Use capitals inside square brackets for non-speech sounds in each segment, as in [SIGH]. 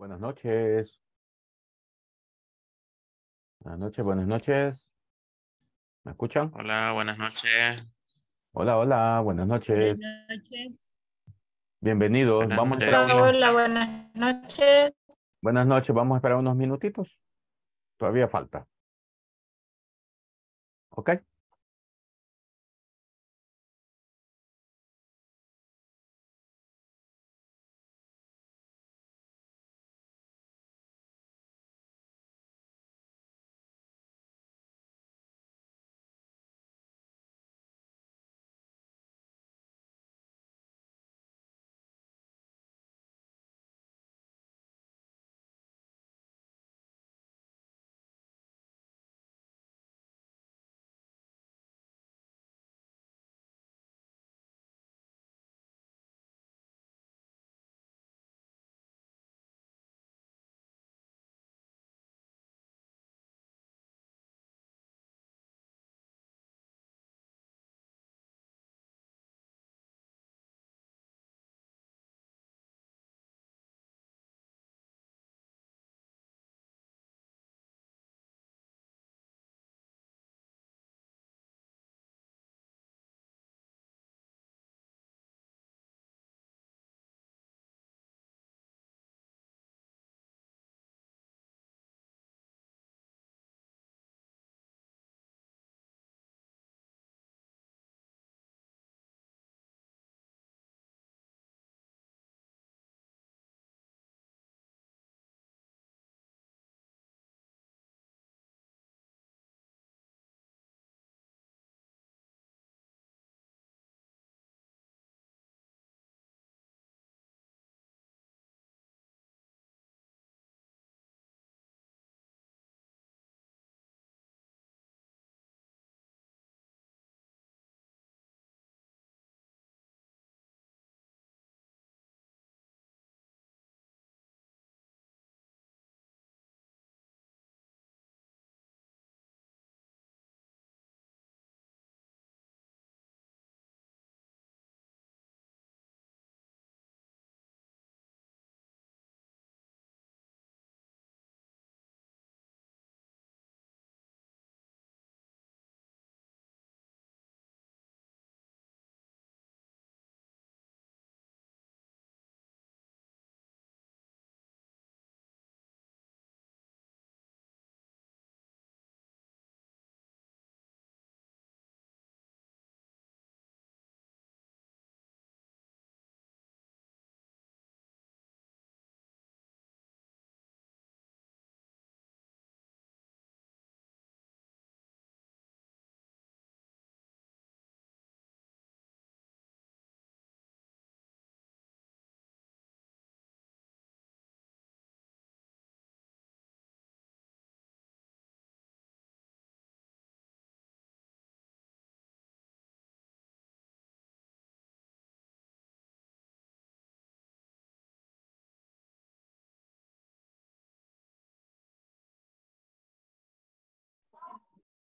Buenas noches. Buenas noches, buenas noches. ¿Me escuchan? Hola, buenas noches. Hola, hola, buenas noches. Buenas noches. Bienvenidos. vamos Hola, buenas noches. Buenas noches, vamos a esperar unos minutitos. Todavía falta. ¿Ok?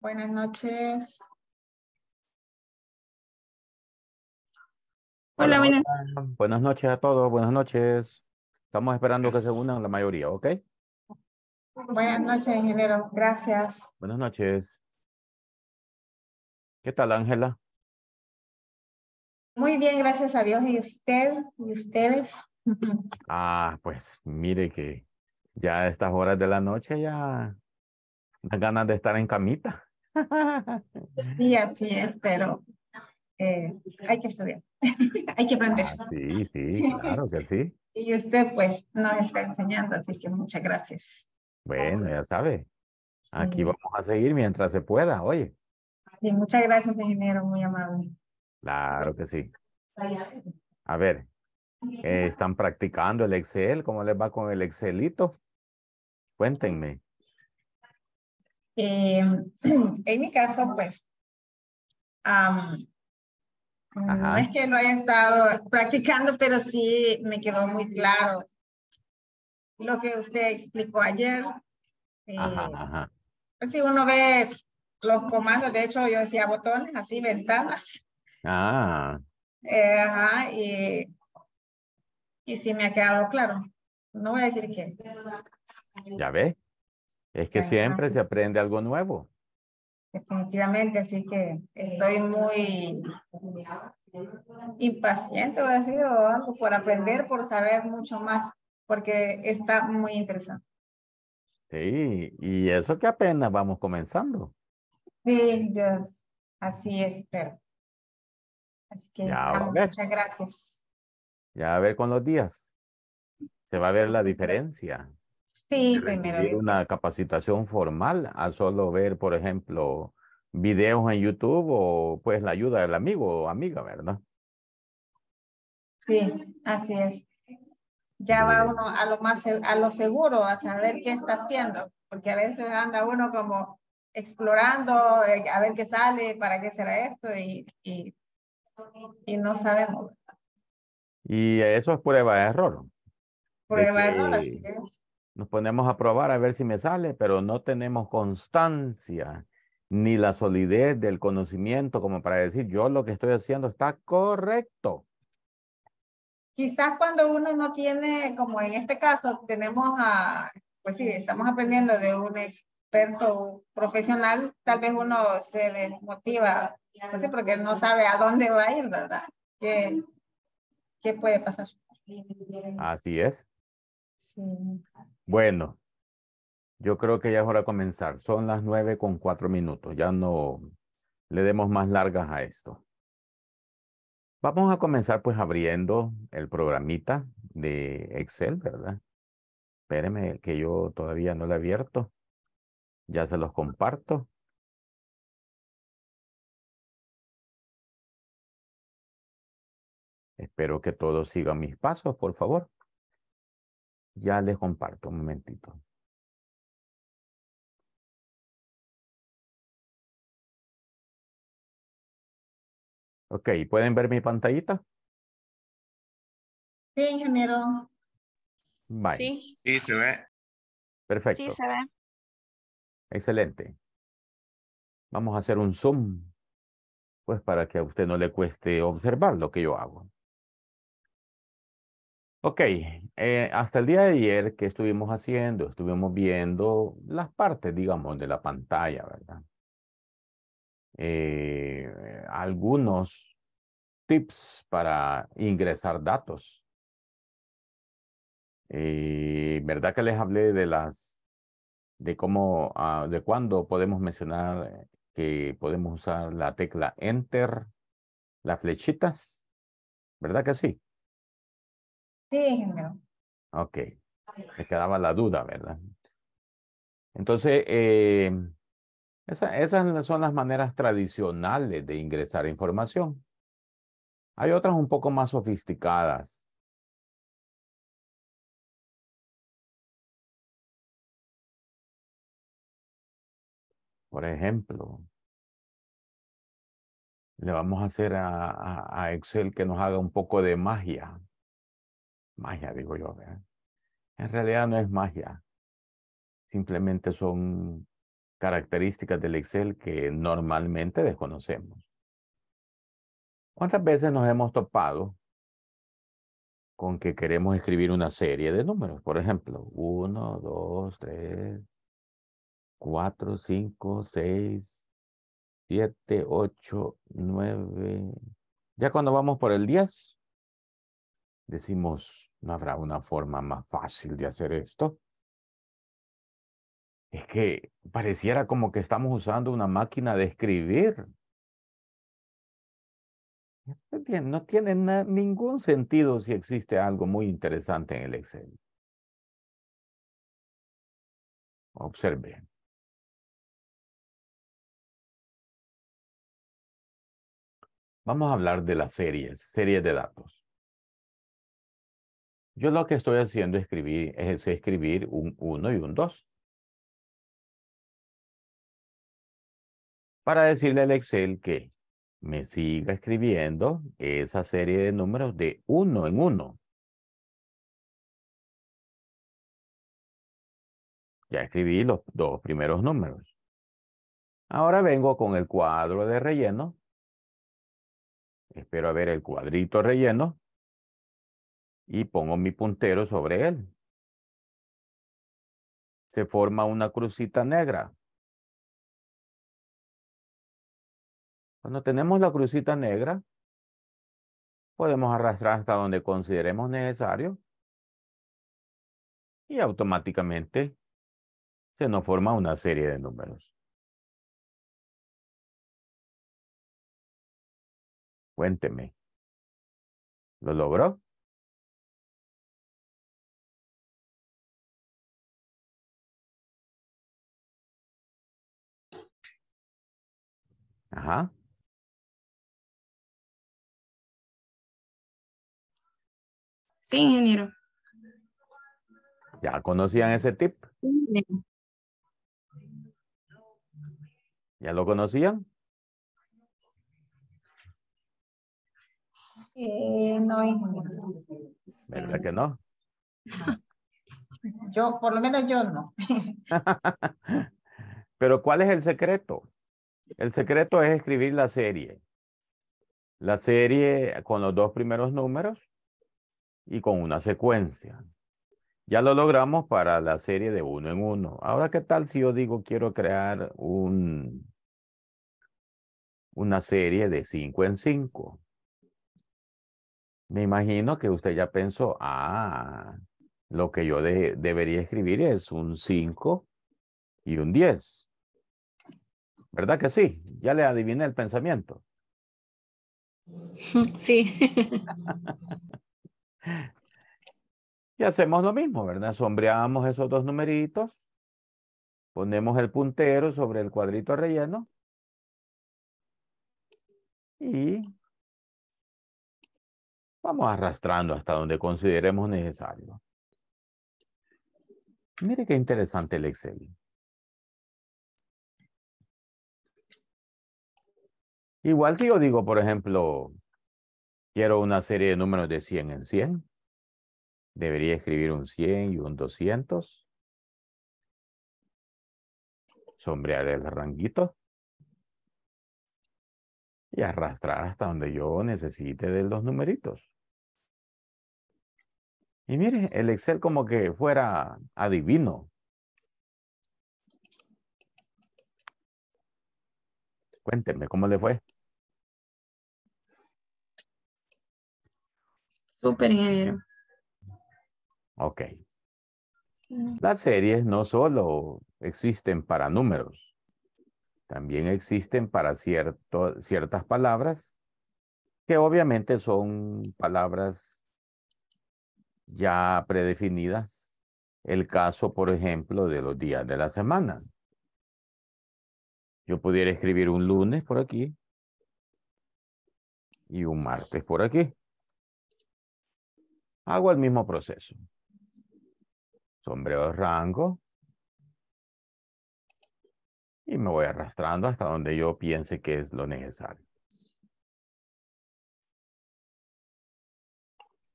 Buenas noches. Hola, buenas. Buenas noches a todos, buenas noches. Estamos esperando que se unan la mayoría, ¿ok? Buenas noches, ingeniero. Gracias. Buenas noches. ¿Qué tal, Ángela? Muy bien, gracias a Dios. ¿Y usted? ¿Y ustedes? [LAUGHS] Ah, pues mire que ya a estas horas de la noche ya las ganas de estar en camita. [LAUGHS] Sí, así es, pero eh, hay que estudiar, [LAUGHS] hay que aprender. Ah, sí, sí, claro que sí. Y usted pues nos está enseñando, así que muchas gracias. Bueno, ya sabe. Aquí vamos a seguir mientras se pueda, oye. Sí, muchas gracias, ingeniero, muy amable. Claro que sí. A ver, eh, ¿están practicando el Excel? ¿Cómo les va con el Excelito? Cuéntenme. Eh, [CLEARS THROAT] en mi caso, pues, no es que no haya estado practicando, pero sí me quedó muy claro lo que usted explicó ayer. Eh, si pues uno ve los comandos, de hecho yo decía botones, así ventanas. Ah. Eh, ajá, y, y sí me ha quedado claro. No voy a decir qué. Ya ve. Es que siempre se aprende algo nuevo. Definitivamente, así que estoy muy impaciente, voy a por aprender, por saber mucho más, porque está muy interesante. Sí, y eso que apenas vamos comenzando. Sí, ya, así es, pero. Así que muchas gracias. Ya a ver con los días. Se va a ver la diferencia. Sí, primero. Una capacitación formal a solo ver, por ejemplo, videos en YouTube o pues la ayuda del amigo o amiga, ¿verdad? Sí, así es. Ya va uno a lo más a lo seguro, a saber qué está haciendo, porque a veces anda uno como explorando eh, a ver qué sale, para qué será esto y, y, no sabemos. Y eso es prueba de error. Prueba de error, así es. Nos ponemos a probar a ver si me sale, pero no tenemos constancia ni la solidez del conocimiento como para decir yo lo que estoy haciendo está correcto. Quizás cuando uno no tiene, como en este caso, tenemos a, pues sí, estamos aprendiendo de un experto profesional, tal vez uno se desmotiva, no sé, porque no sabe a dónde va a ir, ¿verdad? ¿Qué, qué puede pasar? Así es. Sí. Bueno, yo creo que ya es hora de comenzar. Son las nueve con cuatro minutos. Ya no le demos más largas a esto. Vamos a comenzar pues abriendo el programita de Excel, ¿verdad? Espérenme que yo todavía no lo he abierto. Ya se los comparto. Espero que todos sigan mis pasos, por favor. Ya les comparto un momentito. Ok, ¿pueden ver mi pantallita? Sí, ingeniero. Vale. Sí. sí, se ve. Perfecto. Sí, se ve. Excelente. Vamos a hacer un zoom, pues para que a usted no le cueste observar lo que yo hago. Ok, eh, hasta el día de ayer, ¿qué estuvimos haciendo? Estuvimos viendo las partes, digamos, de la pantalla, ¿verdad? Eh, algunos tips para ingresar datos. Eh, ¿Verdad que les hablé de las, de cómo, ah, de cuándo podemos mencionar que podemos usar la tecla Enter, las flechitas? ¿Verdad que sí? Ok, me quedaba la duda, ¿verdad? Entonces, eh, esas son las maneras tradicionales de ingresar información. Hay otras un poco más sofisticadas. Por ejemplo, le vamos a hacer a Excel que nos haga un poco de magia magia, digo yo. En realidad no es magia. Simplemente son características del Excel que normalmente desconocemos. ¿Cuántas veces nos hemos topado con que queremos escribir una serie de números? Por ejemplo, 1, 2, 3, 4, 5, 6, 7, 8, 9. Ya cuando vamos por el 10, decimos ¿No habrá una forma más fácil de hacer esto? Es que pareciera como que estamos usando una máquina de escribir. No tiene, ningún sentido si existe algo muy interesante en el Excel. Observe. Vamos a hablar de las series, series de datos. Yo lo que estoy haciendo es escribir, un 1 y un 2. Para decirle al Excel que me siga escribiendo esa serie de números de 1 en 1. Ya escribí los dos primeros números. Ahora vengo con el cuadro de relleno. Espero ver el cuadrito relleno y pongo mi puntero sobre él. Se forma una crucita negra. Cuando tenemos la crucita negra, podemos arrastrar hasta donde consideremos necesario y automáticamente se nos forma una serie de números. Cuénteme. ¿Lo logró? Ajá. Sí, ingeniero. ¿Ya conocían ese tip? ¿Ya lo conocían? Eh, no, ingeniero. ¿Verdad que no? [LAUGHS] Yo, por lo menos yo no. [LAUGHS] [LAUGHS] Pero ¿cuál es el secreto? El secreto es escribir la serie. La serie con los dos primeros números y con una secuencia. Ya lo logramos para la serie de uno en uno. Ahora, ¿qué tal si yo digo quiero crear un, una serie de cinco en cinco? Me imagino que usted ya pensó, ah, lo que yo debería escribir es un cinco y un diez. ¿Verdad que sí? Ya le adiviné el pensamiento. [LAUGHS] Sí. [LAUGHS] y hacemos lo mismo, ¿verdad? Sombreamos esos dos numeritos, ponemos el puntero sobre el cuadrito relleno y vamos arrastrando hasta donde consideremos necesario. Mire qué interesante el Excel. Igual si yo digo, por ejemplo, quiero una serie de números de 100 en 100, debería escribir un 100 y un 200. Sombrear el ranguito. Y arrastrar hasta donde yo necesite de los numeritos. Y mire, el Excel como que fuera adivino. Cuéntenme, ¿cómo le fue? ingeniero. Ok. Mm. Las series no solo existen para números, también existen para cierto, ciertas palabras que obviamente son palabras ya predefinidas. El caso, por ejemplo, de los días de la semana. Yo pudiera escribir un lunes por aquí y un martes por aquí. Hago el mismo proceso. Sombreo rango. Y me voy arrastrando hasta donde yo piense que es lo necesario.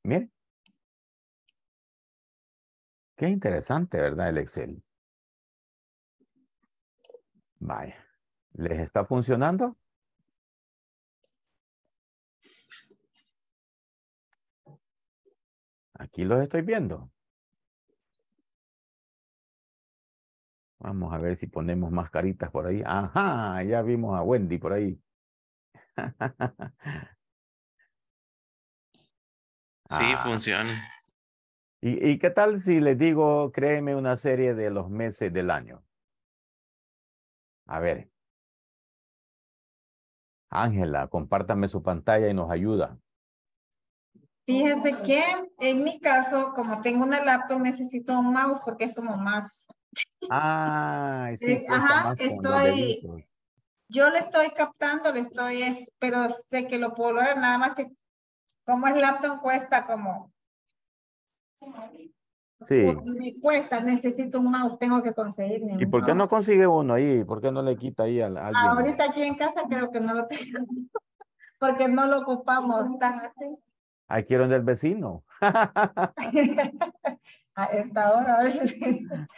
Miren. Qué interesante, ¿verdad? El Excel. Vaya. ¿Les está funcionando? Aquí los estoy viendo. Vamos a ver si ponemos mascaritas por ahí. Ajá, ya vimos a Wendy por ahí. [LAUGHS] Sí, ah. funciona. ¿Y, ¿Y, qué tal si les digo, créeme una serie de los meses del año? A ver. Ángela, compártame su pantalla y nos ayuda. Fíjese que en mi caso, como tengo una laptop, necesito un mouse porque es como más. Ah, sí. Eh, pues, ajá, estoy. Yo le estoy captando, le estoy, pero sé que lo puedo ver, nada más que como es laptop cuesta como. Sí. Me cuesta, necesito un mouse, tengo que conseguirme. ¿Y por qué no consigue uno ahí? ¿Por qué no le quita ahí a, alguien? Ahorita aquí en casa creo que no lo tengo, [LAUGHS] porque no lo ocupamos tan así. Ahí quiero del el vecino. [LAUGHS] a esta a veces. [LAUGHS]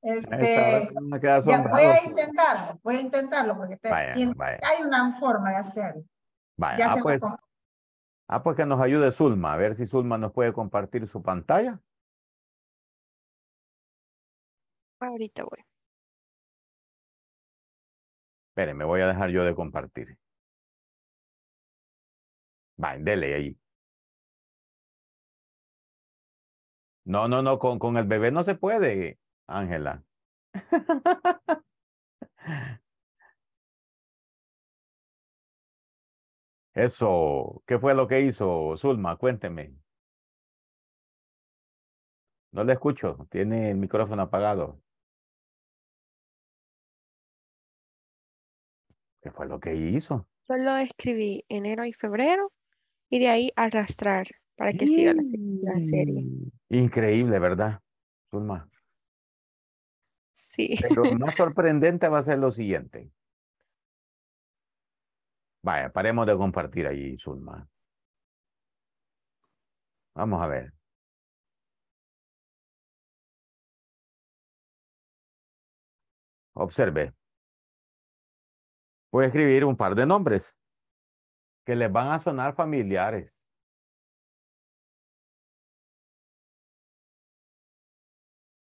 Este, voy a pues. intentarlo, voy a intentarlo porque hay una forma de hacerlo. ah, pues, ah, pues que nos ayude Zulma, a ver si Zulma nos puede compartir su pantalla. Ahorita voy. Espere, me voy a dejar yo de compartir. Va, dele ahí. No, no, no, con, con el bebé no se puede, Ángela. [LAUGHS] Eso, ¿qué fue lo que hizo Zulma? Cuénteme. No le escucho, tiene el micrófono apagado. ¿Qué fue lo que hizo? lo escribí enero y febrero y de ahí arrastrar para que siga la mm. serie. Increíble, ¿verdad? Zulma. Sí. Pero [LAUGHS] más sorprendente va a ser lo siguiente. Vaya, paremos de compartir allí, Zulma. Vamos a ver. Observe. Voy a escribir un par de nombres que les van a sonar familiares.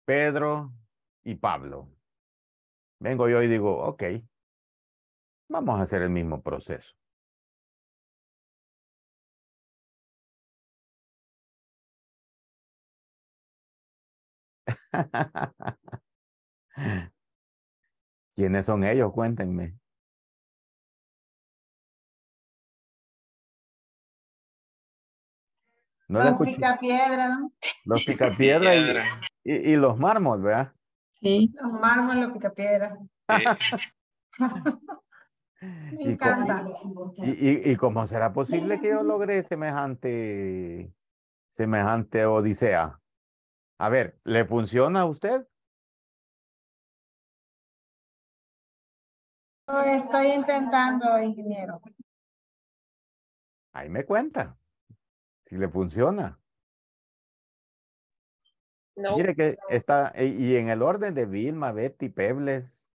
Pedro y Pablo. Vengo yo y digo, ok, vamos a hacer el mismo proceso. [LAUGHS] ¿Quiénes son ellos? Cuéntenme. No los [LAUGHS] picapiedra. Los picapiedra y, y, y, los mármoles ¿verdad? Sí. Los mármol, los piedra. [LAUGHS] Me y encanta. y, y, cómo será posible que yo logre semejante, semejante odisea? A ver, ¿le funciona a usted? estoy intentando, ingeniero. Ahí me cuenta si le funciona. No, Mire que está, e, y en el orden de Vilma, Betty, Pebles,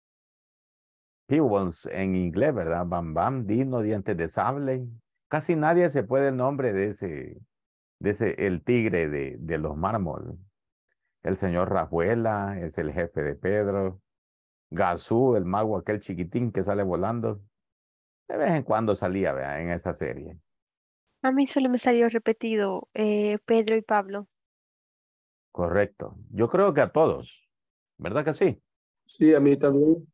Hewons en inglés, ¿verdad? Bam Bam, Dino, Dientes de Sable. Casi nadie se puede el nombre de ese, de ese, el tigre de, de los mármol El señor Rajuela es el jefe de Pedro. Gazú, el mago aquel chiquitín que sale volando. De vez en cuando salía, ¿verdad? En esa serie. A mí solo me salió repetido eh, Pedro y Pablo. Correcto. Yo creo que a todos. ¿Verdad que sí? Sí, a mí también.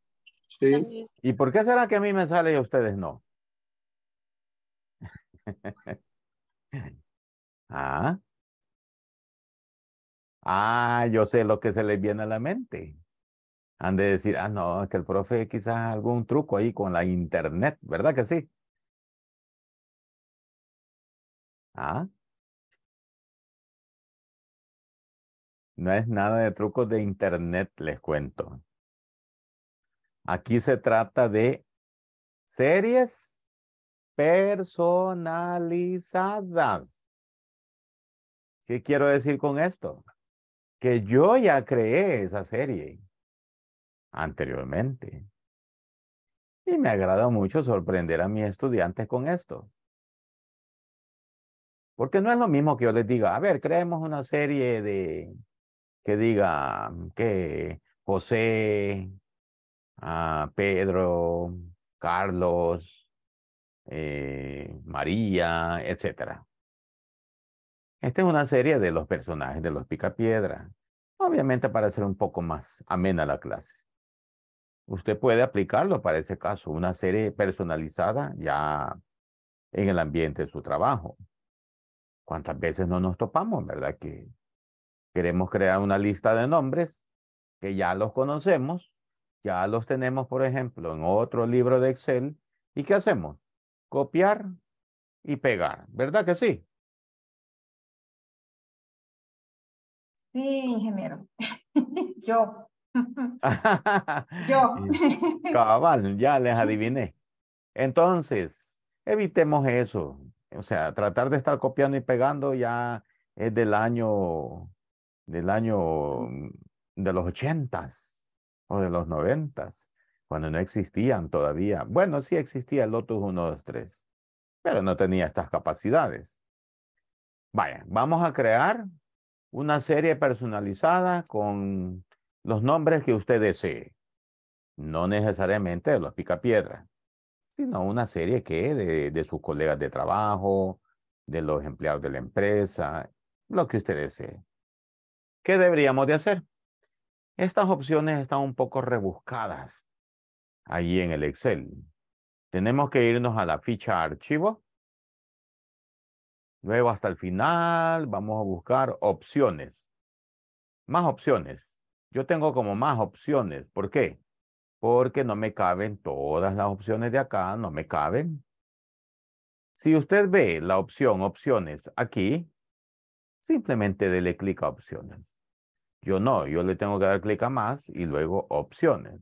Sí. ¿Y por qué será que a mí me sale y a ustedes no? [LAUGHS] ah. Ah, yo sé lo que se les viene a la mente. Han de decir, ah, no, que el profe quizás algún truco ahí con la internet, ¿verdad que sí? Ah, no es nada de trucos de internet, les cuento. Aquí se trata de series personalizadas. ¿Qué quiero decir con esto? Que yo ya creé esa serie anteriormente. Y me agrada mucho sorprender a mis estudiantes con esto. Porque no es lo mismo que yo les diga, a ver, creemos una serie de que diga mm, que José, ah, Pedro, Carlos, eh, María, etc. Esta es una serie de los personajes de los Picapiedra. Obviamente para hacer un poco más amena la clase. Usted puede aplicarlo para ese caso, una serie personalizada ya en el ambiente de su trabajo. ¿Cuántas veces no nos topamos, verdad? Que queremos crear una lista de nombres que ya los conocemos, ya los tenemos, por ejemplo, en otro libro de Excel. ¿Y qué hacemos? Copiar y pegar, ¿verdad que sí? Sí, ingeniero. [LAUGHS] Yo. [LAUGHS] Yo. [LAUGHS] Cabal, ya les adiviné. Entonces, evitemos eso o sea, tratar de estar copiando y pegando ya es del año, del año de los ochentas o de los noventas, cuando no existían todavía. Bueno, sí existía el Lotus 3, pero no tenía estas capacidades. Vaya, vamos a crear una serie personalizada con los nombres que usted desee. No necesariamente los picapiedras una serie que de, de sus colegas de trabajo, de los empleados de la empresa, lo que usted desee. ¿Qué deberíamos de hacer? Estas opciones están un poco rebuscadas ahí en el Excel. Tenemos que irnos a la ficha archivo. Luego hasta el final vamos a buscar opciones. Más opciones. Yo tengo como más opciones. ¿Por qué? porque no me caben todas las opciones de acá, no me caben. Si usted ve la opción opciones aquí, simplemente dele clic a opciones. Yo no, yo le tengo que dar clic a más y luego opciones.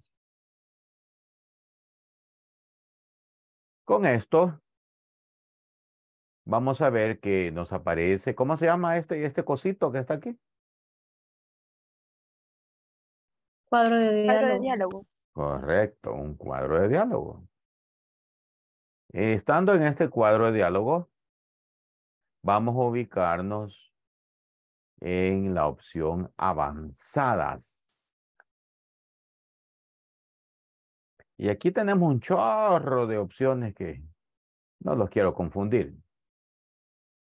Con esto, vamos a ver que nos aparece, ¿cómo se llama este, este cosito que está aquí? Cuadro Cuadro de diálogo. Correcto, un cuadro de diálogo. Eh, estando en este cuadro de diálogo, vamos a ubicarnos en la opción avanzadas. Y aquí tenemos un chorro de opciones que no los quiero confundir.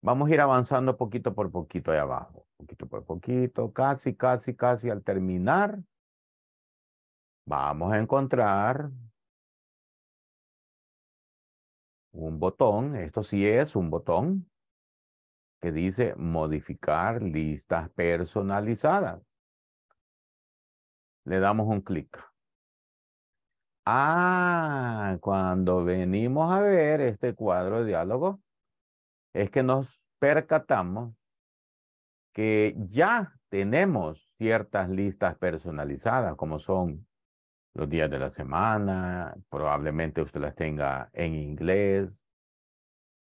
Vamos a ir avanzando poquito por poquito ahí abajo, poquito por poquito, casi, casi, casi al terminar vamos a encontrar un botón, esto sí es un botón, que dice modificar listas personalizadas. Le damos un clic. Ah, cuando venimos a ver este cuadro de diálogo, es que nos percatamos que ya tenemos ciertas listas personalizadas, como son los días de la semana, probablemente usted las tenga en inglés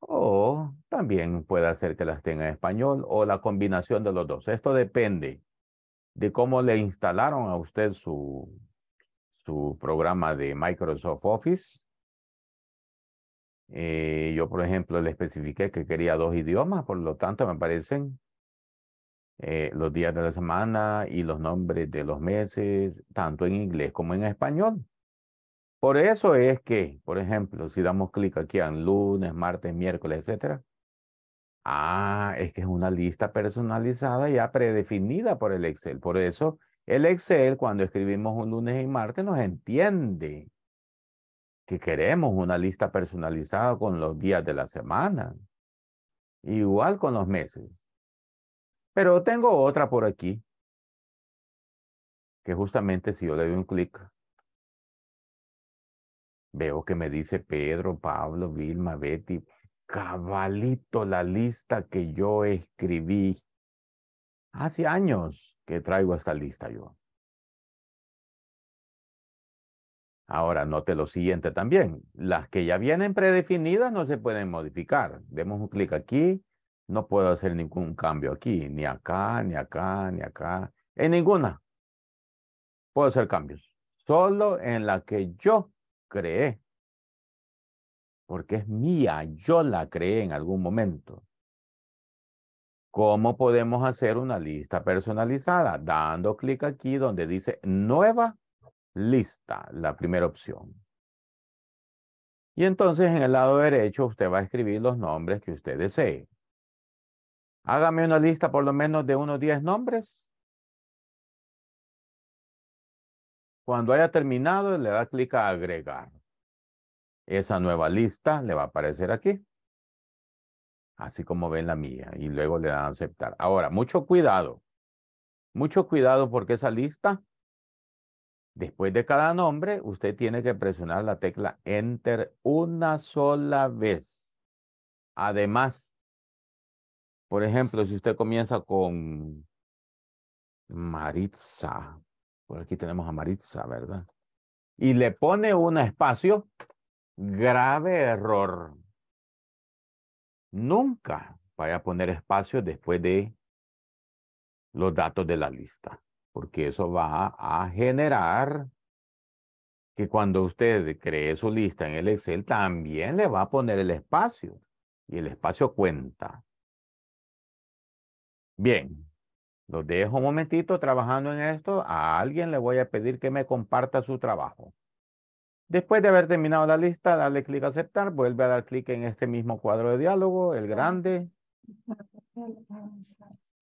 o también puede hacer que las tenga en español o la combinación de los dos. Esto depende de cómo le instalaron a usted su, su programa de Microsoft Office. Eh, yo, por ejemplo, le especifiqué que quería dos idiomas, por lo tanto, me parecen eh, los días de la semana y los nombres de los meses, tanto en inglés como en español. Por eso es que, por ejemplo, si damos clic aquí en lunes, martes, miércoles, etc. Ah, es que es una lista personalizada ya predefinida por el Excel. Por eso el Excel, cuando escribimos un lunes y martes, nos entiende que queremos una lista personalizada con los días de la semana. Igual con los meses. Pero tengo otra por aquí, que justamente si yo le doy un clic, veo que me dice Pedro, Pablo, Vilma, Betty, cabalito la lista que yo escribí. Hace años que traigo esta lista yo. Ahora, note lo siguiente también. Las que ya vienen predefinidas no se pueden modificar. Demos un clic aquí no puedo hacer ningún cambio aquí, ni acá, ni acá, ni acá, en ninguna. Puedo hacer cambios, solo en la que yo creé, porque es mía, yo la creé en algún momento. ¿Cómo podemos hacer una lista personalizada? Dando clic aquí donde dice nueva lista, la primera opción. Y entonces en el lado derecho usted va a escribir los nombres que usted desee. Hágame una lista por lo menos de unos 10 nombres. Cuando haya terminado, le da clic a agregar. Esa nueva lista le va a aparecer aquí. Así como ven la mía. Y luego le da a aceptar. Ahora, mucho cuidado. Mucho cuidado porque esa lista, después de cada nombre, usted tiene que presionar la tecla Enter una sola vez. Además, por ejemplo, si usted comienza con Maritza, por aquí tenemos a Maritza, ¿verdad? Y le pone un espacio, grave error. Nunca vaya a poner espacio después de los datos de la lista, porque eso va a generar que cuando usted cree su lista en el Excel, también le va a poner el espacio y el espacio cuenta. Bien, lo dejo un momentito trabajando en esto. A alguien le voy a pedir que me comparta su trabajo. Después de haber terminado la lista, darle clic a aceptar, vuelve a dar clic en este mismo cuadro de diálogo, el grande.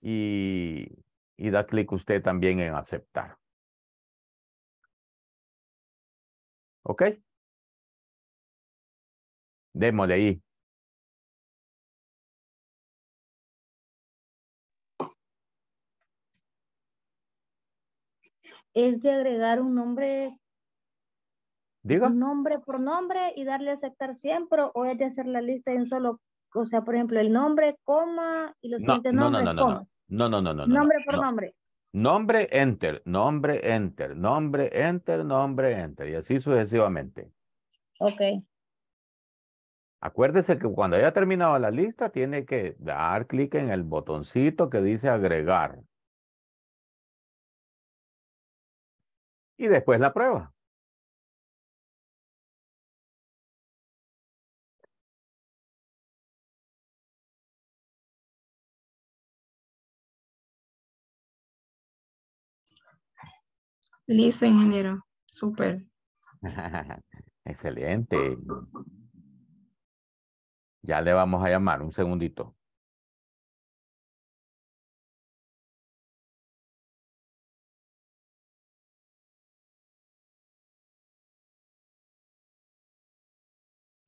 Y, y da clic usted también en aceptar. ¿Ok? Démosle ahí. es de agregar un nombre. Diga. nombre por nombre y darle a aceptar siempre o es de hacer la lista en un solo, o sea, por ejemplo, el nombre, coma y los siguientes nombres. No, no, no, no, no, no, no, no. Nombre por nombre. Nombre, enter, nombre, enter, nombre, enter, nombre, enter y así sucesivamente. Ok. Acuérdese que cuando haya terminado la lista tiene que dar clic en el botoncito que dice agregar. y después la prueba. Listo, ingeniero. Súper. [LAUGHS] Excelente. Ya le vamos a llamar un segundito.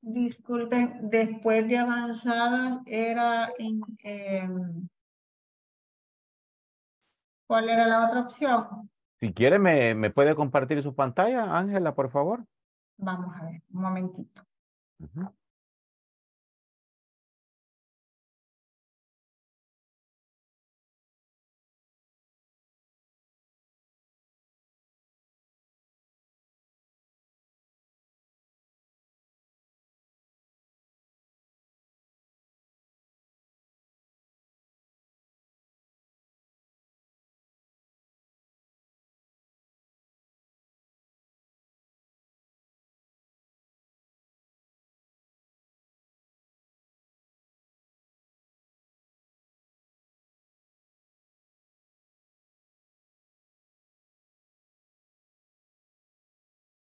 Disculpen, después de avanzadas era en, em, ¿Cuál era la otra opción? Si quiere, me, puede compartir su pantalla, Ángela, por favor. Vamos a ver, un momentito.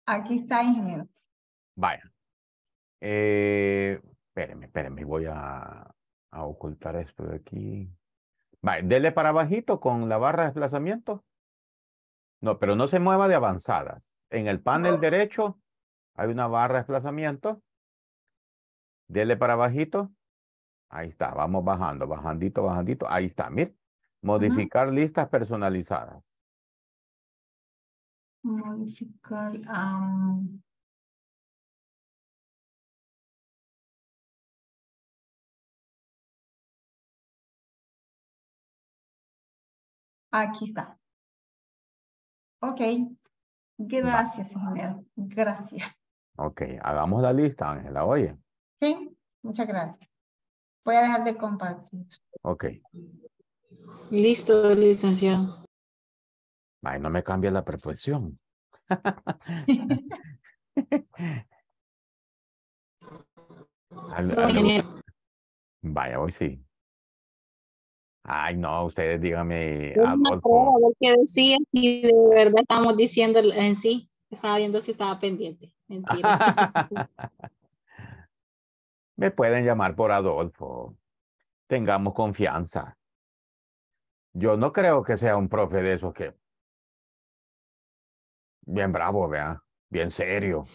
Aquí está, ingeniero. Vaya. Eh, espéreme. voy a, ocultar esto de aquí. Vaya, dele para bajito con la barra de desplazamiento. No, pero no se mueva de avanzadas. En el panel derecho hay una barra de desplazamiento. Dele para bajito. Ahí está, vamos bajando, bajandito, bajandito. Ahí está, mire. Modificar listas personalizadas modificar Aquí está. Ok. Gracias, señor. Gracias. Ok. Hagamos la lista, Ángela. Oye. Sí. Muchas gracias. Voy a dejar de compartir. Ok. Listo, licenciado no me cambia la perfección. [LAUGHS] Vaya, hoy sí. Ay, no, ustedes díganme. Adolfo. acuerdo ver qué decía y de verdad estamos diciendo en sí. Estaba viendo si estaba pendiente. Mentira. [LAUGHS] Me pueden llamar por Adolfo. Tengamos confianza. Yo no creo que sea un profe de esos que bien bravo, vea, bien serio.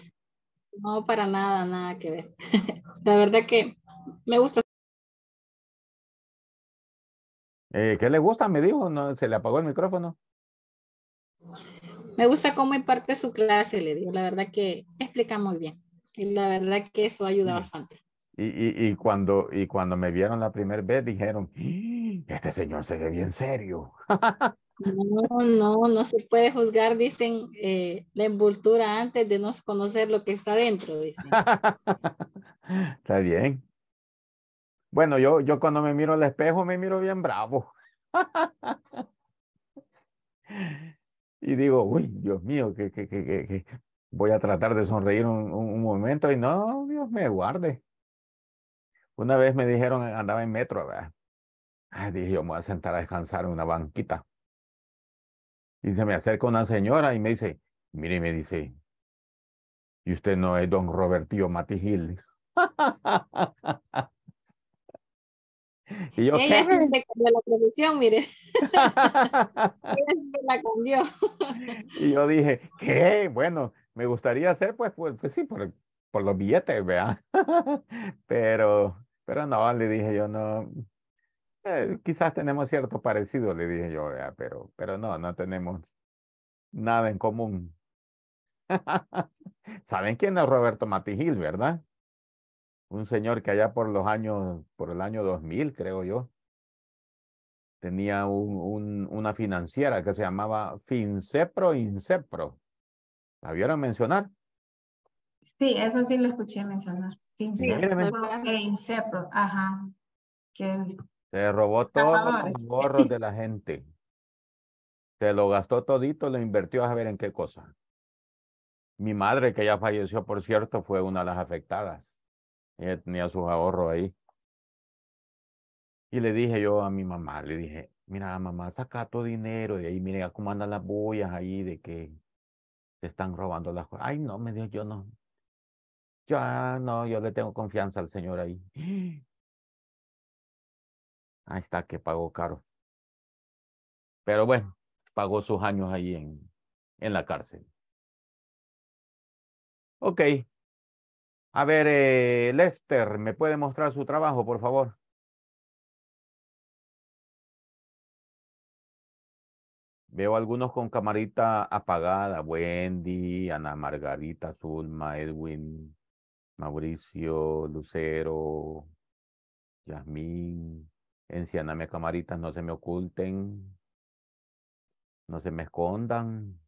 No, para nada, nada que ver. [LAUGHS] La verdad que me gusta. Eh, ¿Qué le gusta? Me dijo, no, se le apagó el micrófono. Me gusta cómo imparte su clase, le digo. La verdad que explica muy bien. Y la verdad que eso ayuda mm. bastante. Y, y, cuando, y cuando me vieron la primera vez, dijeron, ¡Ah! este señor se ve bien serio. [LAUGHS] No, no, no se puede juzgar, dicen, eh, la envoltura antes de no conocer lo que está dentro, dicen. [LAUGHS] está bien. Bueno, yo, yo cuando me miro al espejo me miro bien bravo. [LAUGHS] y digo, uy, Dios mío, que, voy a tratar de sonreír un, un, momento y no, Dios me guarde. Una vez me dijeron, andaba en metro, dije, yo me voy a sentar a descansar en una banquita. Y se me acerca una señora y me dice, mire, y me dice, y usted no es don Robertío Matigil. y yo, Ella la mire. [LAUGHS] Ella se la y yo dije, ¿qué? Bueno, me gustaría hacer, pues, pues, pues sí, por, por los billetes, vea. [LAUGHS] pero, pero no, le dije yo, no, eh, quizás tenemos cierto parecido, le dije yo, pero, pero no, no tenemos nada en común. [LAUGHS] ¿Saben quién es Roberto Matigil, verdad? Un señor que allá por los años, por el año 2000, creo yo, tenía un, un, una financiera que se llamaba Finsepro Insepro. ¿La vieron mencionar? Sí, eso sí lo escuché mencionar. Finsepro e ajá. Que se robó todos los gorros de la gente. Se lo gastó todito, lo invirtió a ver en qué cosa. Mi madre, que ya falleció, por cierto, fue una de las afectadas. Ella tenía sus ahorros ahí. Y le dije yo a mi mamá, le dije, mira, mamá, saca tu dinero de ahí, mira cómo andan las bullas ahí de que te están robando las cosas. Ay, no, me dijo, yo no. Yo, ah, no, yo le tengo confianza al Señor ahí. Ahí está, que pagó caro. Pero bueno, pagó sus años ahí en, en la cárcel. Ok. A ver, eh, Lester, ¿me puede mostrar su trabajo, por favor? Veo algunos con camarita apagada. Wendy, Ana Margarita, Zulma, Edwin, Mauricio, Lucero, Yasmín, Enciéndame camaritas, no se me oculten, no se me escondan.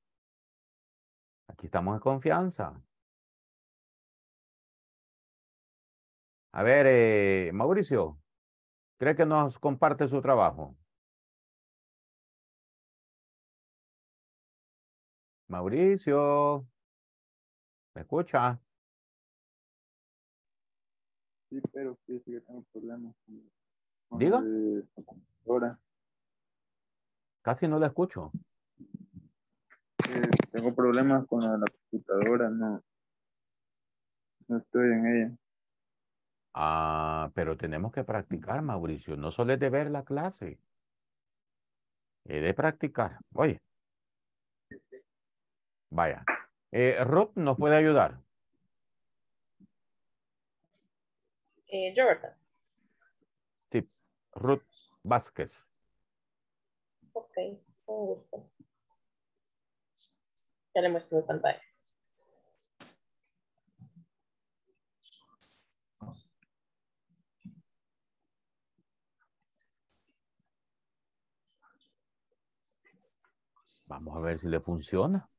Aquí estamos en confianza. A ver, eh, Mauricio, ¿cree que nos comparte su trabajo? Mauricio, ¿me escucha? Sí, pero sí, sí, tengo problemas Diga. Casi no la escucho. Eh, tengo problemas con la computadora, no. No estoy en ella. Ah, pero tenemos que practicar, Mauricio. No solo es de ver la clase. Es de practicar. Oye. Vaya. Eh, ¿nos puede ayudar? Eh, Jordan tips. Ruth Vázquez. Ok, con gusto. Ya le muestro mi pantalla. Vamos a ver si le funciona.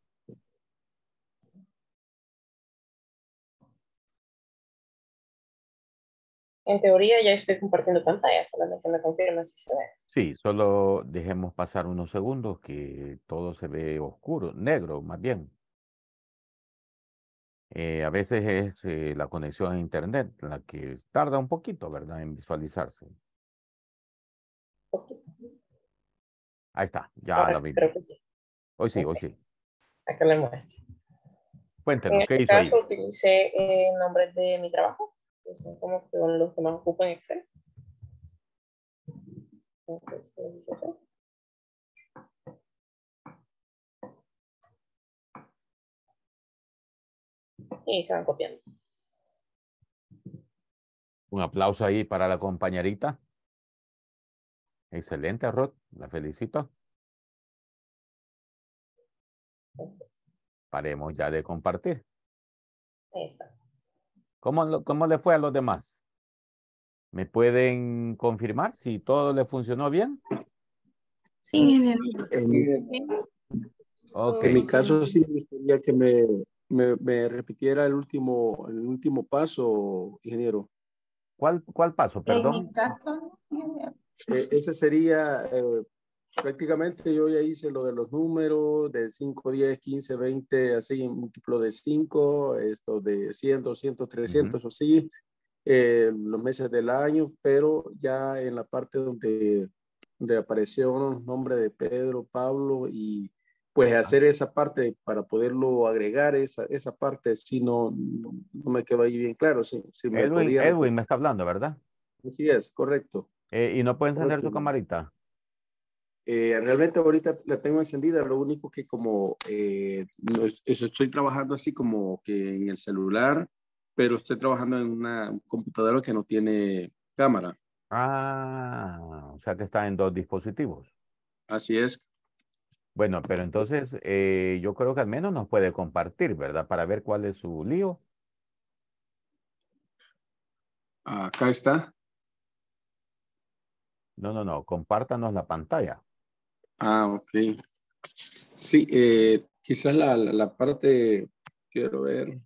En teoría ya estoy compartiendo pantalla, solamente me confirma si se ve. Sí, solo dejemos pasar unos segundos que todo se ve oscuro, negro más bien. Eh, a veces es eh, la conexión a internet la que tarda un poquito, ¿verdad?, en visualizarse. Ahí está, ya la vi. Hoy sí, hoy sí. Acá la muestro. en ¿qué este caso, utilicé eh, nombres de mi trabajo pues, son como que los que más ocupan Excel. Pues, y se van copiando. Un aplauso ahí para la compañerita. Excelente, Rod. La felicito. Paremos ya de compartir. ¿Cómo, le fue a los demás? ¿Me pueden confirmar si todo le funcionó bien? Sí, ingeniero. En, mi caso sí me gustaría que me, repitiera el último, el último paso, ingeniero. ¿Cuál, cuál paso, perdón? En mi caso, ingeniero. E, ese sería eh, prácticamente yo ya hice lo de los números de 5, 10, 15, 20, así en múltiplo de 5, esto de 100, 200, 300, o así, eh, los meses del año, pero ya en la parte donde, donde apareció un nombre de Pedro, Pablo y pues ah. hacer esa parte para poderlo agregar, esa, parte, si no, no me quedó ahí bien claro. Si, me Edwin, me está hablando, ¿verdad? Así es, correcto. Eh, ¿Y no puede encender su camarita? Eh, realmente ahorita la tengo encendida, lo único que como eh, estoy trabajando así como que en el celular, pero estoy trabajando en una computadora que no tiene cámara. Ah, o sea que está en dos dispositivos. Así es. Bueno, pero entonces eh, yo creo que al menos nos puede compartir, ¿verdad? Para ver cuál es su lío. Acá está. No, no, no, compártanos la pantalla. Ah, ok. Sí, eh, quizás la, parte, quiero ver.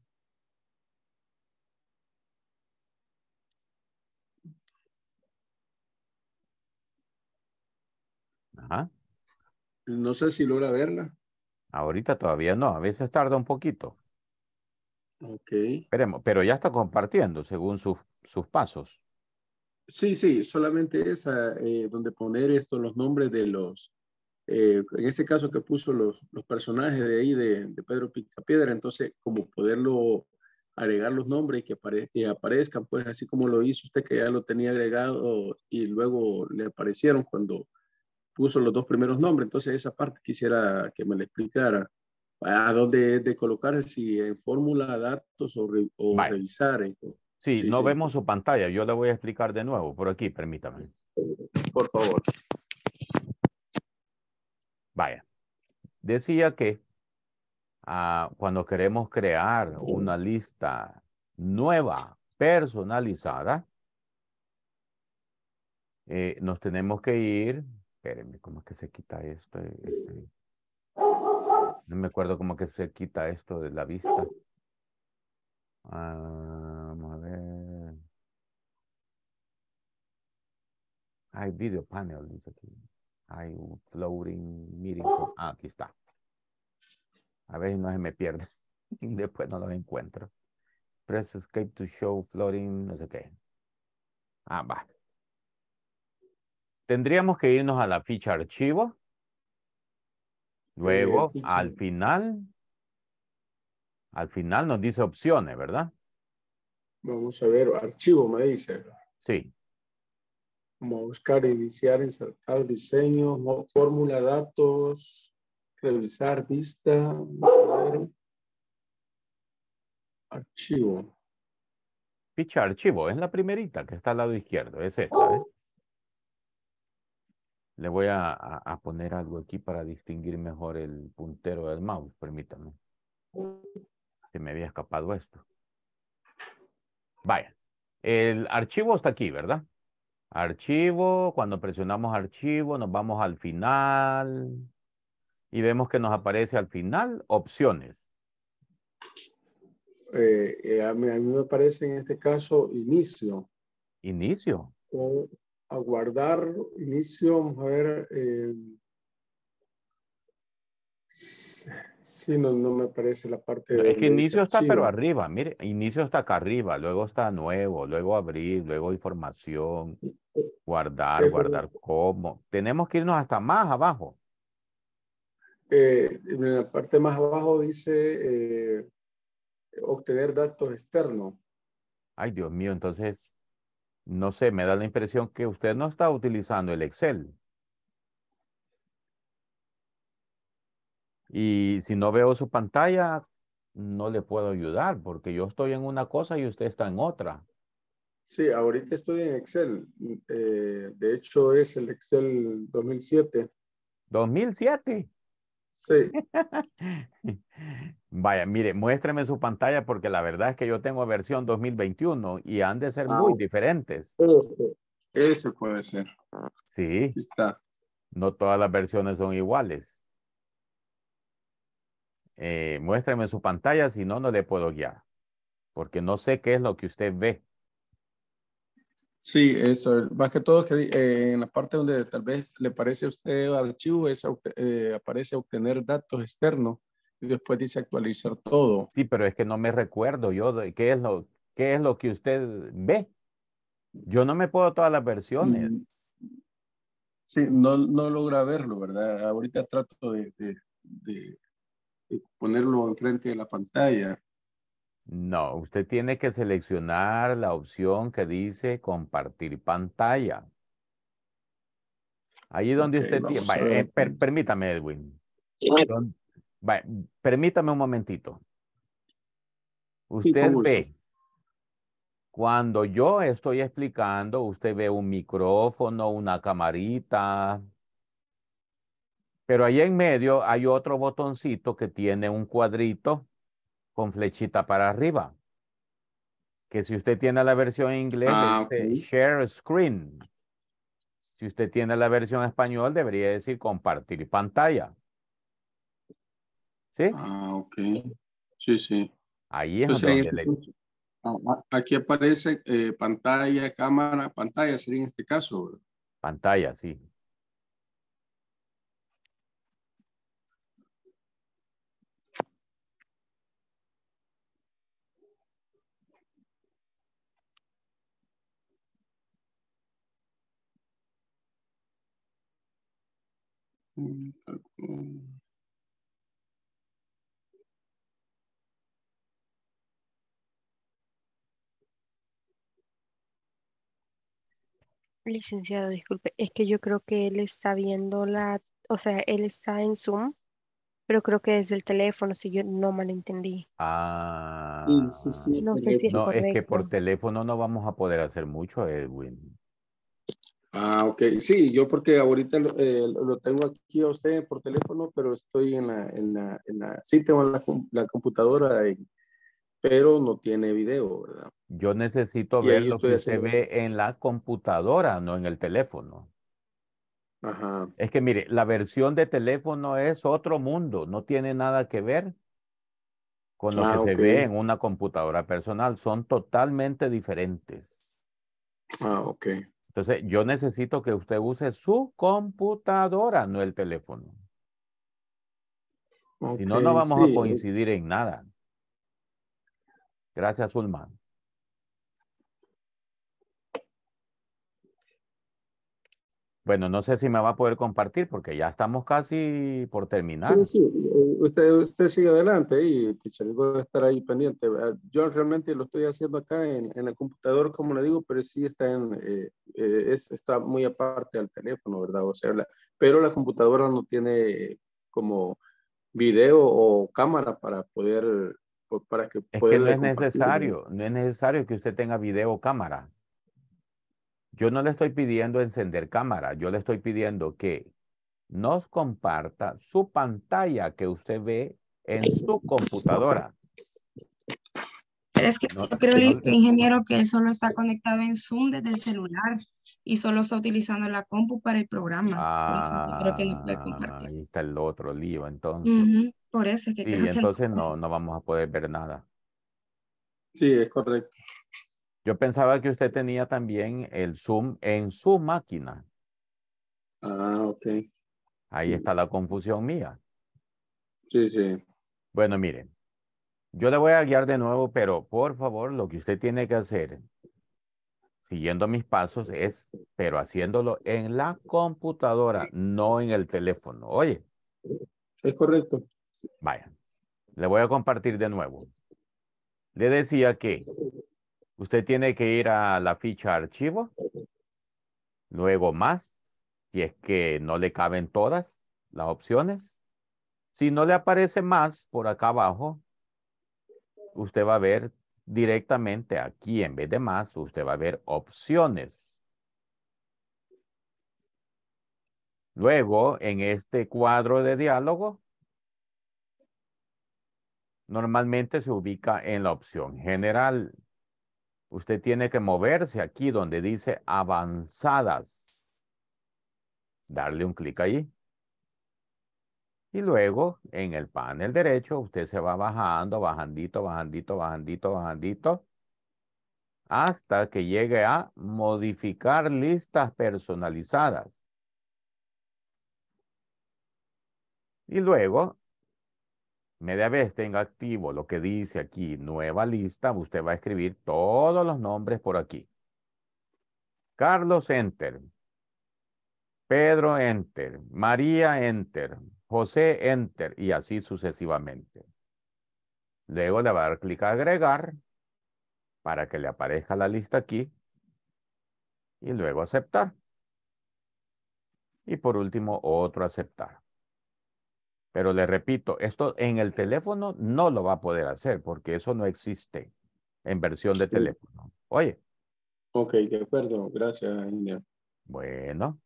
Ajá. No sé si logra verla. Ahorita todavía no, a veces tarda un poquito. Ok. Esperemos, pero ya está compartiendo según sus, sus pasos. Sí, sí, solamente es eh, donde poner esto, los nombres de los, eh, en este caso que puso los, personajes de ahí de, de, Pedro Picapiedra, entonces como poderlo agregar los nombres y que, aparezcan, pues así como lo hizo usted que ya lo tenía agregado y luego le aparecieron cuando puso los dos primeros nombres, entonces esa parte quisiera que me la explicara a dónde de colocar, si en fórmula, datos o, revisar. Sí, no vemos su pantalla, yo la voy a explicar de nuevo por aquí, permítame. Por favor. Vaya, decía que ah, cuando queremos crear una lista nueva, personalizada, eh, nos tenemos que ir, espérenme, ¿cómo es que se quita esto? Este, no me acuerdo cómo que se quita esto de la vista. vamos a ver. Hay video panel, dice aquí. Hay un floating meeting. ¡Oh! Ah, aquí está. A ver si no se me pierde. [LAUGHS] Después no lo encuentro. Press escape to show floating, no sé qué. Ah, va. Tendríamos que irnos a la ficha archivo. Luego, eh, al final, al final nos dice opciones, ¿verdad? Vamos a ver, archivo me dice. Sí, como buscar, iniciar, insertar diseño, fórmula, datos, revisar, vista, archivo. Ficha archivo, es la primerita que está al lado izquierdo, es esta. ¿eh? Le voy a, a, poner algo aquí para distinguir mejor el puntero del mouse, permítame. Se me había escapado esto. Vaya, el archivo está aquí, ¿verdad? Archivo, cuando presionamos archivo nos vamos al final y vemos que nos aparece al final opciones. Eh, eh, a, mí, me parece en este caso inicio. Inicio. aguardar inicio, vamos a ver, eh, Sí, no, no me parece la parte de... Es que inicio está pero arriba, mire, inicio está acá arriba, luego está nuevo, luego abrir, luego información, guardar, guardar como cómo. Tenemos que irnos hasta más abajo. Eh, en la parte más abajo dice eh, obtener datos externos. Ay, Dios mío, entonces, no sé, me da la impresión que usted no está utilizando el Excel. Y si no veo su pantalla, no le puedo ayudar porque yo estoy en una cosa y usted está en otra. Sí, ahorita estoy en Excel. Eh, de hecho, es el Excel 2007. ¿2007? Sí. [LAUGHS] Vaya, mire, muéstrame su pantalla porque la verdad es que yo tengo versión 2021 y han de ser muy ah. diferentes. Eso este, puede ser. Sí. Aquí está. No todas las versiones son iguales eh, muéstrame su pantalla, si no, no le puedo guiar, porque no sé qué es lo que usted ve. Sí, eso, más que todo eh, en la parte donde tal vez le parece a usted archivo, es, eh, aparece obtener datos externos y después dice actualizar todo. Sí, pero es que no me recuerdo yo qué es, lo, qué es lo que usted ve. Yo no me puedo todas las versiones. Mm. Sí, no, no logra verlo, ¿verdad? Ahorita trato de eh, ponerlo enfrente de la pantalla. No, usted tiene que seleccionar la opción que dice compartir pantalla. Ahí donde usted tiene... Eh, permítame, Edwin. permítame un momentito. Usted ve, cuando yo estoy explicando, usted ve un micrófono, una camarita, pero ahí en medio hay otro botoncito que tiene un cuadrito con flechita para arriba. Que si usted tiene la versión en inglés, ah, share screen. Si usted tiene la versión en español, debería decir compartir pantalla. ¿Sí? Ah, ok. Sí, sí. Ahí es donde Aquí aparece eh, pantalla, cámara, pantalla sería en este caso. Pantalla, sí. Mm, Licenciado, disculpe, es que yo creo que él está viendo la, o sea, él está en Zoom, pero creo que es el teléfono, si yo no malentendí. Ah, sí, sí, no es que por teléfono no vamos a poder hacer mucho, Edwin. Ah, ok. Sí, yo porque ahorita eh, lo, tengo aquí a usted por teléfono, pero estoy en la, en la, en la sí tengo la, computadora, ahí, pero no tiene video, ¿verdad? Yo necesito ver lo que se ve en la computadora, no en el teléfono. Ajá. Es que mire, la versión de teléfono es otro mundo, no tiene nada que ver con lo ah, que se ve en una computadora personal, son totalmente diferentes. Ah, ok. Entonces, yo necesito que usted use su computadora, no el teléfono. si no, no vamos a eh coincidir en nada. Gracias, Ulman. Bueno, no sé si me va a poder compartir porque ya estamos casi por terminar. Sí, sí, eh, usted, usted sigue adelante y se voy a estar ahí pendiente. Ah, yo realmente lo estoy haciendo acá en, el computador, como le digo, pero sí está, en, eh, eh, es, está muy aparte al teléfono, ¿verdad? O sea, pero la computadora no tiene como video o cámara para poder, para que... Es que no es necesario, no es necesario que usted tenga video o cámara. Yo no le estoy pidiendo encender cámara, yo le estoy pidiendo que nos comparta su pantalla que usted ve en su computadora. es que yo creo, ingeniero, que él solo está conectado en Zoom desde el celular y solo está utilizando la compu para el programa. Ah, Ahí está el otro lío, entonces. Y por eso es entonces no, no vamos a poder ver nada. Sí, es correcto. Yo pensaba que usted tenía también el Zoom en su máquina. Ah, ok. Ahí está la confusión mía. Sí, sí. Bueno, miren, yo le voy a guiar de nuevo, pero por favor, lo que usted tiene que hacer, siguiendo mis pasos, es, pero haciéndolo en la computadora, no en el teléfono. Oye. Es correcto. Vaya, le voy a compartir de nuevo. Le decía que Usted tiene que ir a la ficha archivo, luego más, y es que no le caben todas las opciones. Si no le aparece más por acá abajo, usted va a ver directamente aquí, en vez de más, usted va a ver opciones. Luego, en este cuadro de diálogo, normalmente se ubica en la opción general. Usted tiene que moverse aquí donde dice avanzadas. Darle un clic ahí. Y luego en el panel derecho usted se va bajando, bajandito, bajandito, bajandito, bajandito. Hasta que llegue a modificar listas personalizadas. Y luego media vez tenga activo lo que dice aquí, nueva lista, usted va a escribir todos los nombres por aquí. Carlos, enter. Pedro, enter. María, enter. José, enter. Y así sucesivamente. Luego le va a dar clic a agregar para que le aparezca la lista aquí. Y luego aceptar. Y por último, otro aceptar. Pero le repito, esto en el teléfono no lo va a poder hacer porque eso no existe en versión de teléfono. Oye. Ok, de acuerdo. Gracias, India. Bueno.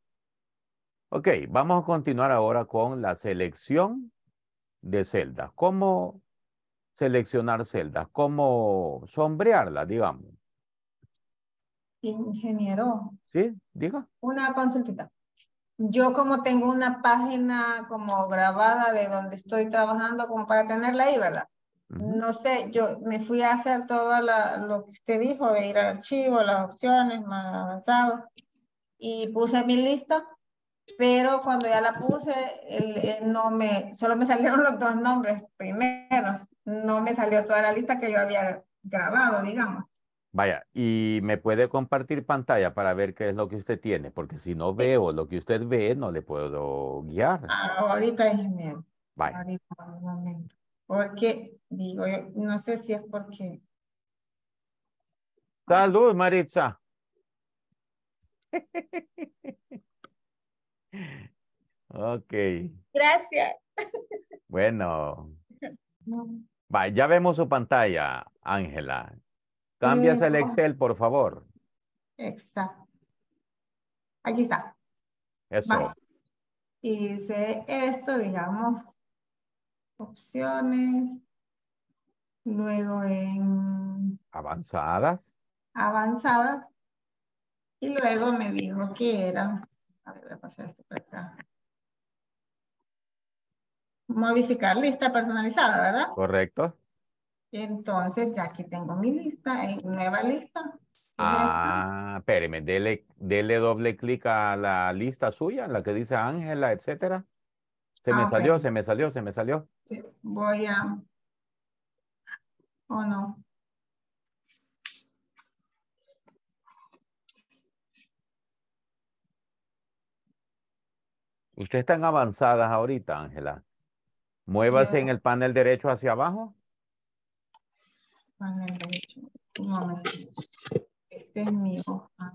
Ok, vamos a continuar ahora con la selección de celdas. ¿Cómo seleccionar celdas? ¿Cómo sombrearlas, digamos? Ingeniero. Sí, diga. Una consultita yo como tengo una página como grabada de donde estoy trabajando como para tenerla ahí, ¿verdad? No sé, yo me fui a hacer todo la, lo que usted dijo, de ir al archivo, las opciones más avanzadas, y puse mi lista, pero cuando ya la puse, el, eh, no me, solo me [LAUGHS] salieron los dos nombres primero no me salió toda la lista que yo había grabado, digamos. Vaya, y me puede compartir pantalla para ver qué es lo que usted tiene, porque si no veo lo que usted ve, no le puedo guiar. Ah, ahorita, ingeniero. Vaya. Porque, digo, eh, no sé si es porque... Salud, Maritza. ok. Gracias. bueno. Vaya, ya vemos su pantalla, Ángela. Cambias el Excel, por favor. Exacto. Aquí está. Eso. Y dice esto, digamos, opciones. Luego en... Avanzadas. Avanzadas. Y luego me dijo que era... A ver, voy a pasar esto por acá. Modificar lista personalizada, ¿verdad? Correcto. Entonces, ya aquí tengo mi lista, eh, nueva lista. Ah, espéreme, dele, doble clic a la lista suya, la que dice Ángela, etcétera. Se me ah, salió, se me salió, se me salió. Sí, voy a... ¿O oh, no? Ustedes están avanzadas ahorita, Ángela. Muévase en el panel derecho hacia abajo. Este es mi hoja.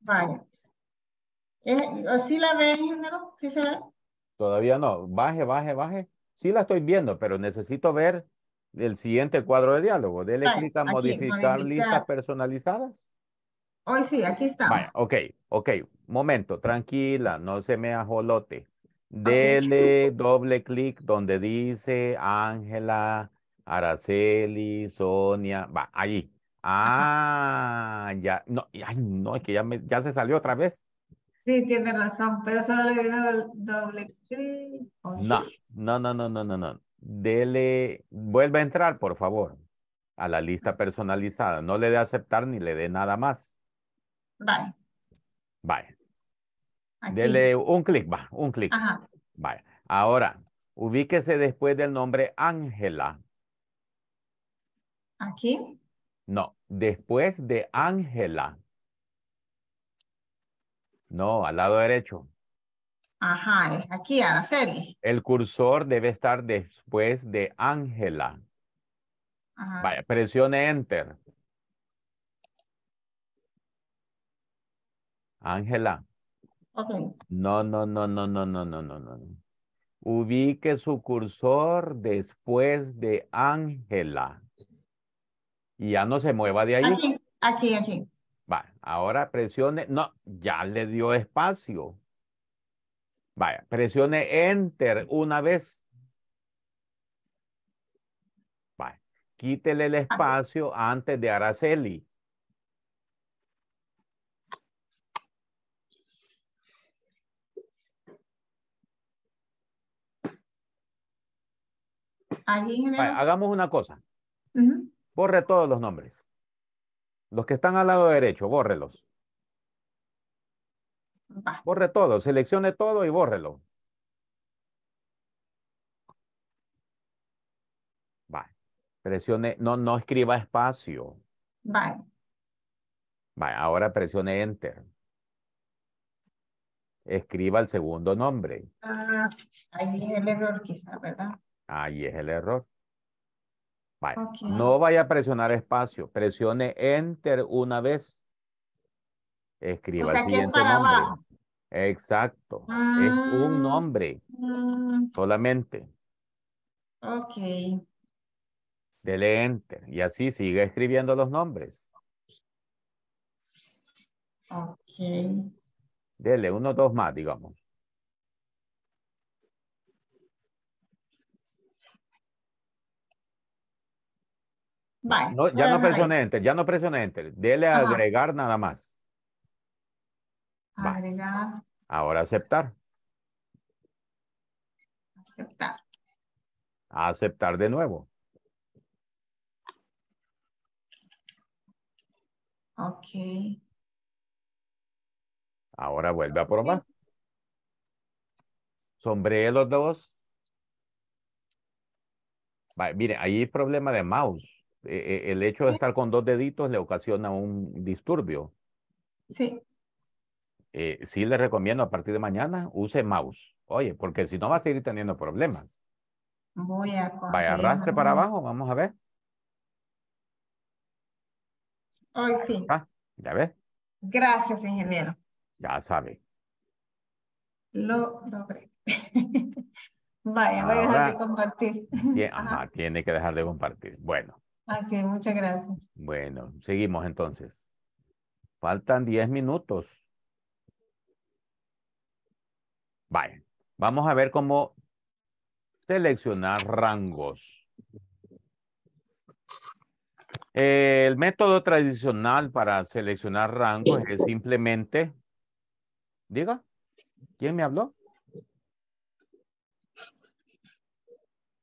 Vaya. Eh, ¿Sí la ve, ingeniero? ¿Sí se ve? Todavía no. Baje, baje, baje. Sí la estoy viendo, pero necesito ver el siguiente cuadro de diálogo. Dele clic a modificar, listas personalizadas. Hoy sí, aquí está. Vaya, ok, ok. Momento, tranquila, no se me ajolote. Dele doble clic donde dice Ángela Araceli, Sonia, va, allí. Ah, ya, no, no, es que ya, se salió otra vez. Sí, tiene razón, pero solo le doble clic. No, no, no, no, no, no, no. Dele, vuelva a entrar, por favor, a la lista personalizada. No le dé aceptar ni le dé nada más. Bye. Bye. Dele un clic, va, un clic. Ajá. Ahora, ubíquese después del nombre Ángela. Aquí. No, después de Ángela. No, al lado derecho. Ajá, aquí, a la serie. El cursor debe estar después de Ángela. Vaya, presione Enter. Ángela. Okay. No, no, no, no, no, no, no, no, no. Ubique su cursor después de Ángela y ya no se mueva de ahí. Aquí, aquí, aquí. Vale, ahora presione, no, ya le dio espacio. Vaya, presione Enter una vez. Vale, quítele el espacio antes de Araceli. hagamos una cosa. Borre todos los nombres. Los que están al lado derecho, bórrelos. Borre todo, seleccione todo y bórrelo. Va, Presione, no, no escriba espacio. Va. Va, ahora presione Enter. Escriba el segundo nombre. Ah, ahí es el error quizá, ¿verdad? Ahí es el error. No vaya a presionar espacio, presione Enter una vez. Escriba el nombre. Exacto. es un ah. nombre. solamente. Ok. Dele Enter. Y así sigue escribiendo los nombres. Ok. Dele uno, dos más, digamos. ya no presione enter, ya no presione enter. Dele agregar nada más. Agregar. Ahora aceptar. Aceptar. Aceptar de nuevo. Ok. Ahora vuelve a probar. Sombré los dos. mire, ahí hay problema de mouse. E, e, el hecho de estar con dos deditos le ocasiona un disturbio. Sí. Eh, sí le recomiendo a partir de mañana use mouse. Oye, porque si no va a seguir teniendo problemas. Voy a Vaya, arrastre para abajo, vamos a ver. Hoy sí. Ah, ya ves. Gracias, ingeniero. Ya sabe. Lo logré. [LAUGHS] Vaya, voy a dejar de compartir. [LAUGHS] ajá, tiene que dejar de compartir. Bueno, Ok, muchas gracias. Bueno, seguimos entonces. Faltan 10 minutos. Vaya, vamos a ver cómo seleccionar rangos. El método tradicional para seleccionar rangos es simplemente, diga, ¿quién me habló?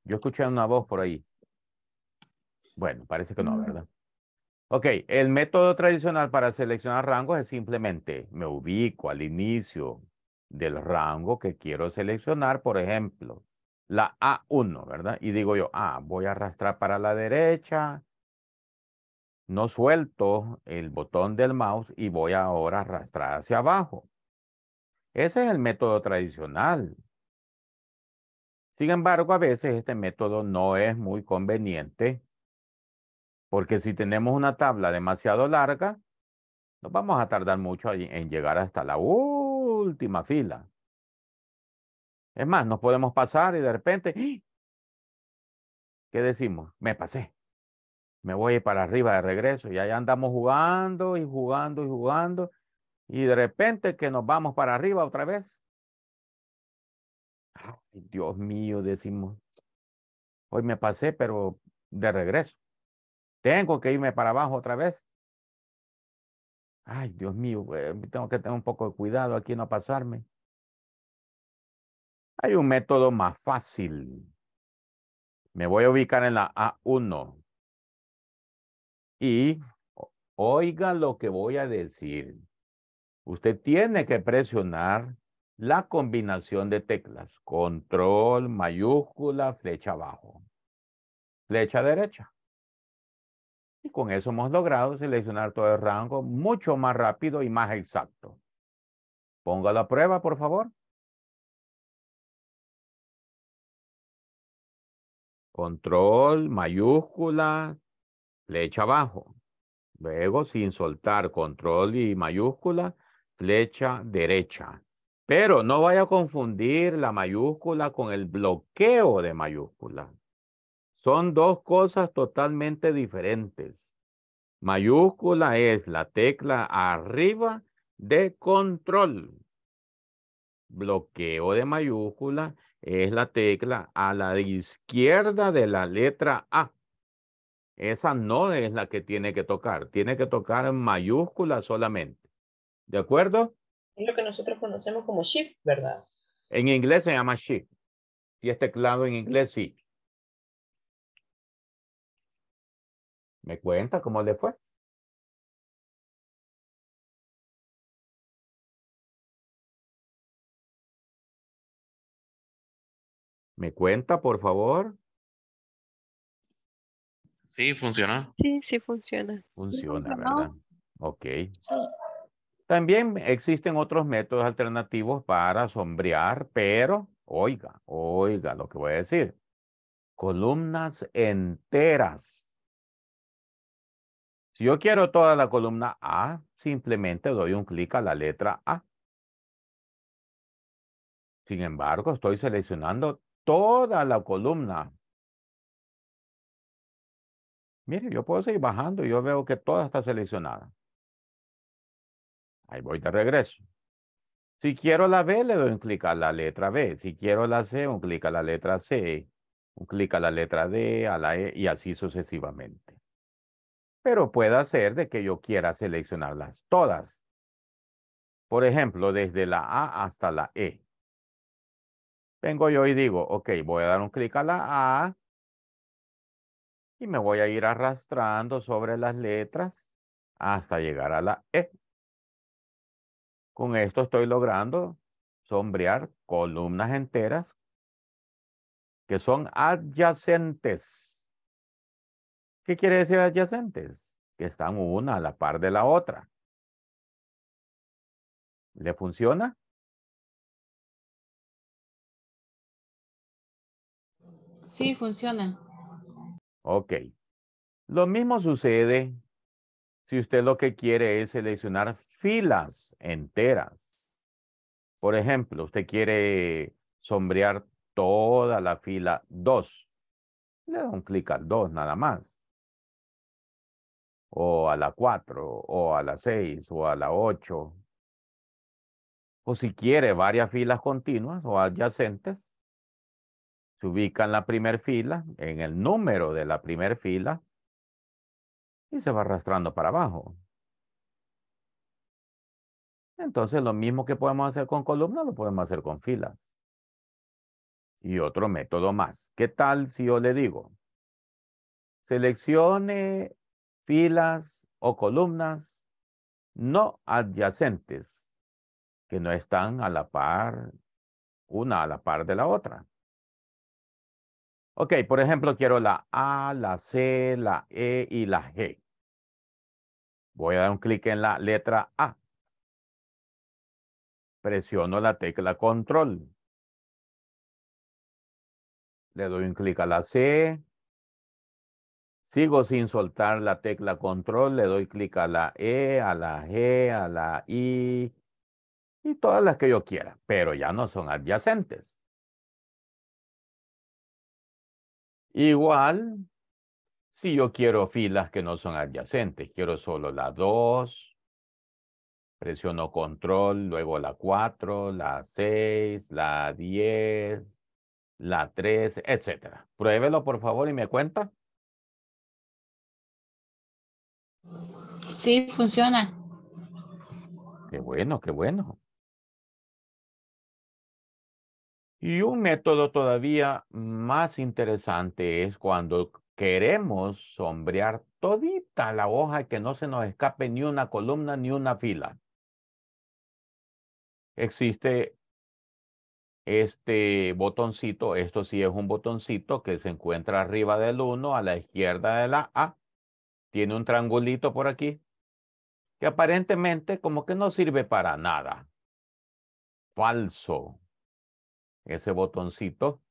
Yo escuché una voz por ahí. Bueno, parece que no, ¿verdad? Ok, el método tradicional para seleccionar rangos es simplemente me ubico al inicio del rango que quiero seleccionar, por ejemplo, la A1, ¿verdad? Y digo yo, ah, voy a arrastrar para la derecha, no suelto el botón del mouse y voy ahora a arrastrar hacia abajo. Ese es el método tradicional. Sin embargo, a veces este método no es muy conveniente porque si tenemos una tabla demasiado larga, nos vamos a tardar mucho en llegar hasta la última fila. Es más, nos podemos pasar y de repente, ¡ah! ¿qué decimos? Me pasé. Me voy para arriba de regreso y allá andamos jugando y jugando y jugando. Y de repente que nos vamos para arriba otra vez. Ay, Dios mío, decimos. Hoy me pasé, pero de regreso. Tengo que irme para abajo otra vez. Ay, Dios mío, eh, tengo que tener un poco de cuidado aquí no pasarme. Hay un método más fácil. Me voy a ubicar en la A1. Y oiga lo que voy a decir. Usted tiene que presionar la combinación de teclas. Control, mayúscula, flecha abajo. Flecha derecha. Y con eso hemos logrado seleccionar todo el rango mucho más rápido y más exacto. Ponga la prueba, por favor. Control, mayúscula, flecha abajo. Luego, sin soltar control y mayúscula, flecha derecha. Pero no vaya a confundir la mayúscula con el bloqueo de mayúscula. Son dos cosas totalmente diferentes. Mayúscula es la tecla arriba de control. Bloqueo de mayúscula es la tecla a la izquierda de la letra A. Esa no es la que tiene que tocar. Tiene que tocar en mayúscula solamente. ¿De acuerdo? Es lo que nosotros conocemos como shift, ¿verdad? En inglés se llama shift. Si es teclado en inglés, sí. me cuenta cómo le fue. ¿Me cuenta, por favor? Sí, funciona. Sí, sí funciona. Funciona, ¿verdad? Ok. También existen otros métodos alternativos para sombrear, pero oiga, oiga lo que voy a decir. Columnas enteras si yo quiero toda la columna A, simplemente doy un clic a la letra A. Sin embargo, estoy seleccionando toda la columna. Mire, yo puedo seguir bajando y yo veo que toda está seleccionada. Ahí voy de regreso. Si quiero la B, le doy un clic a la letra B. Si quiero la C, un clic a la letra C. Un clic a la letra D, a la E y así sucesivamente pero puede ser de que yo quiera seleccionarlas todas. Por ejemplo, desde la A hasta la E. Vengo yo y digo, ok, voy a dar un clic a la A y me voy a ir arrastrando sobre las letras hasta llegar a la E. Con esto estoy logrando sombrear columnas enteras que son adyacentes ¿Qué quiere decir adyacentes? Que están una a la par de la otra. ¿Le funciona? Sí, funciona. Ok. Lo mismo sucede si usted lo que quiere es seleccionar filas enteras. Por ejemplo, usted quiere sombrear toda la fila 2. Le da un clic al 2 nada más o a la 4, o a la 6, o a la 8, o si quiere varias filas continuas o adyacentes, se ubica en la primera fila, en el número de la primera fila, y se va arrastrando para abajo. Entonces, lo mismo que podemos hacer con columnas, lo podemos hacer con filas. Y otro método más. ¿Qué tal si yo le digo? Seleccione filas o columnas no adyacentes, que no están a la par, una a la par de la otra. Ok, por ejemplo, quiero la A, la C, la E y la G. Voy a dar un clic en la letra A. Presiono la tecla control. Le doy un clic a la C, Sigo sin soltar la tecla control, le doy clic a la E, a la G, a la I y todas las que yo quiera, pero ya no son adyacentes. Igual, si yo quiero filas que no son adyacentes, quiero solo la 2, presiono control, luego la 4, la 6, la 10, la 3, etc. Pruébelo por favor y me cuenta. Sí, funciona. Qué bueno, qué bueno. Y un método todavía más interesante es cuando queremos sombrear todita la hoja y que no se nos escape ni una columna ni una fila. Existe este botoncito, esto sí es un botoncito que se encuentra arriba del 1 a la izquierda de la A tiene un triangulito por aquí que aparentemente como que no sirve para nada. Falso. Ese botoncito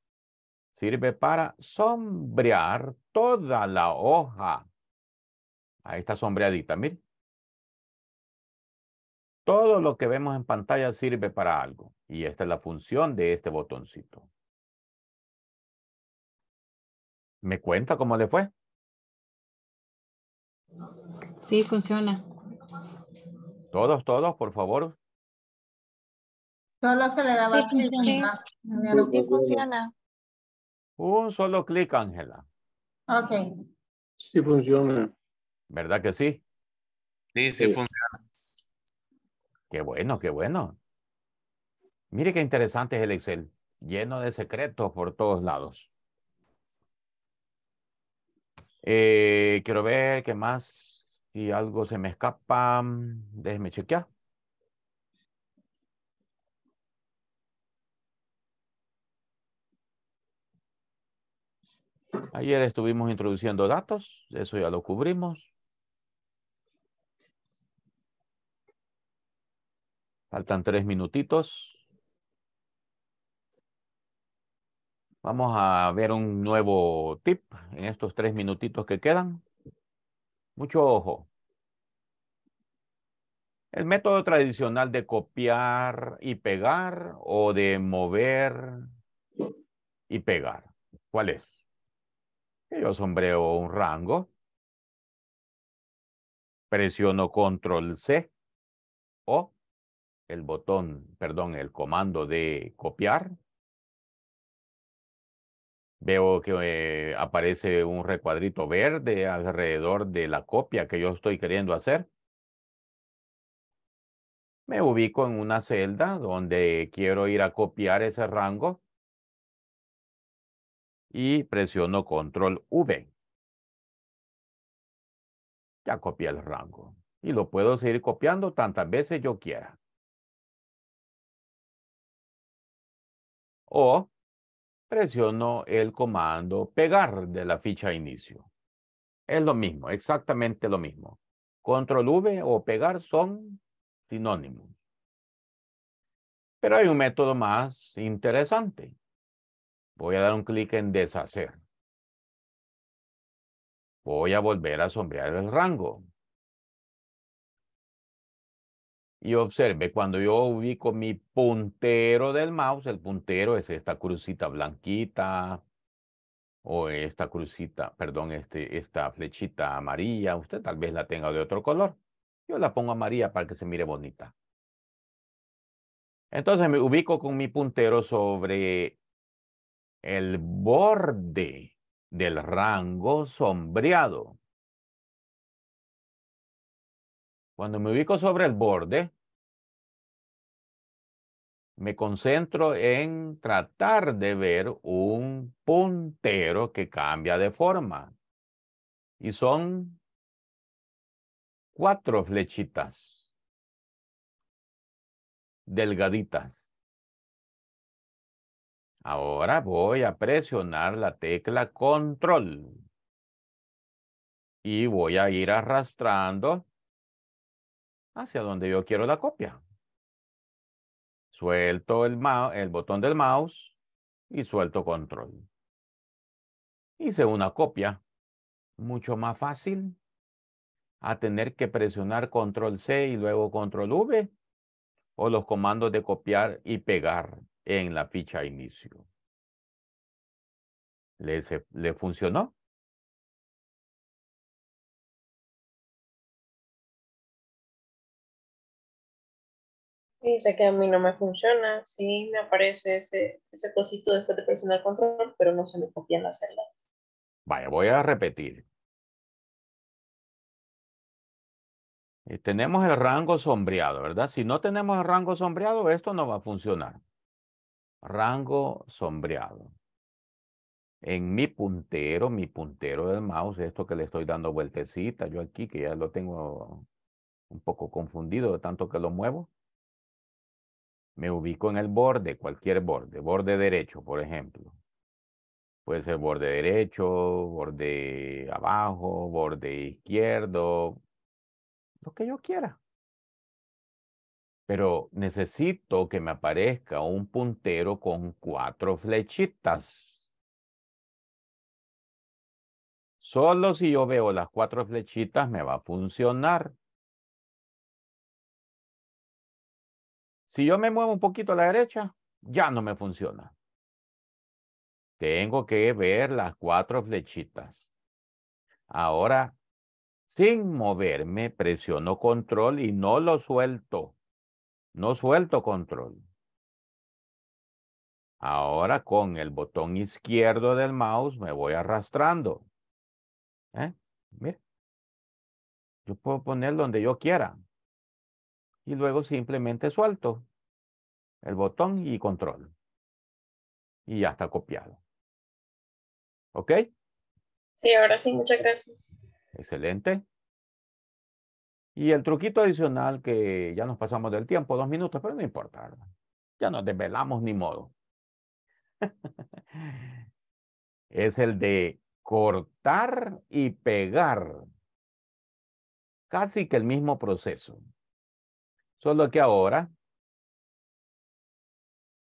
sirve para sombrear toda la hoja. Ahí está sombreadita, mire. Todo lo que vemos en pantalla sirve para algo. Y esta es la función de este botoncito. ¿Me cuenta cómo le fue? Sí, funciona. Todos, todos, por favor. Solo se le daba clic. Sí, funciona. Un solo clic, Ángela. Ok. Sí funciona. ¿Verdad que sí? Sí, sí, funciona. Qué bueno, qué bueno. Mire qué interesante es el Excel, lleno de secretos por todos lados. Eh, quiero ver qué más. Si algo se me escapa. Mm, déjenme chequear. Ayer estuvimos introduciendo datos, eso ya lo cubrimos. Faltan tres minutitos. Vamos a ver un nuevo tip en estos tres minutitos que quedan. Mucho ojo. El método tradicional de copiar y pegar o de mover y pegar. ¿Cuál es? Yo sombreo un rango. Presiono control C o el botón, perdón, el comando de copiar Veo que eh, aparece un recuadrito verde alrededor de la copia que yo estoy queriendo hacer. Me ubico en una celda donde quiero ir a copiar ese rango y presiono control V. Ya copié el rango y lo puedo seguir copiando tantas veces yo quiera. O presiono el comando pegar de la ficha inicio. Es lo mismo, exactamente lo mismo. Control V o pegar son sinónimos. Pero hay un método más interesante. Voy a dar un clic en deshacer. Voy a volver a sombrear el rango. Y observe, cuando yo ubico mi puntero del mouse, el puntero es esta crucita blanquita o esta crucita, perdón, este, esta flechita amarilla. Usted tal vez la tenga de otro color. Yo la pongo amarilla para que se mire bonita. Entonces me ubico con mi puntero sobre el borde del rango sombreado. Cuando me ubico sobre el borde, me concentro en tratar de ver un puntero que cambia de forma. Y son cuatro flechitas delgaditas. Ahora voy a presionar la tecla control. Y voy a ir arrastrando hacia donde yo quiero la copia. Suelto el, el botón del mouse y suelto control. Hice una copia mucho más fácil a tener que presionar control C y luego control V o los comandos de copiar y pegar en la ficha inicio. Le, le funcionó. sé que a mí no me funciona, sí me aparece ese, ese cosito después de presionar control, pero no se me copian las celdas. Vaya, voy a repetir. Eh, tenemos el rango sombreado, ¿verdad? Si no tenemos el rango sombreado, esto no va a funcionar. Rango sombreado. En mi puntero, mi puntero del mouse, esto que le estoy dando vueltecita, yo aquí que ya lo tengo un poco confundido de tanto que lo muevo me ubico en el borde, cualquier borde, borde derecho, por ejemplo. Puede ser borde derecho, borde abajo, borde izquierdo, lo que yo quiera. Pero necesito que me aparezca un puntero con cuatro flechitas. Solo si yo veo las cuatro flechitas me va a funcionar. Si yo me muevo un poquito a la derecha, ya no me funciona. Tengo que ver las cuatro flechitas. Ahora, sin moverme, presiono control y no lo suelto. No suelto control. Ahora con el botón izquierdo del mouse me voy arrastrando. ¿Eh? Mira. Yo puedo poner donde yo quiera y luego simplemente suelto el botón y control. Y ya está copiado. ¿Ok? Sí, ahora sí, muchas gracias. Excelente. Y el truquito adicional que ya nos pasamos del tiempo, dos minutos, pero no importa, ya nos desvelamos ni modo. [LAUGHS] es el de cortar y pegar. Casi que el mismo proceso. Solo que ahora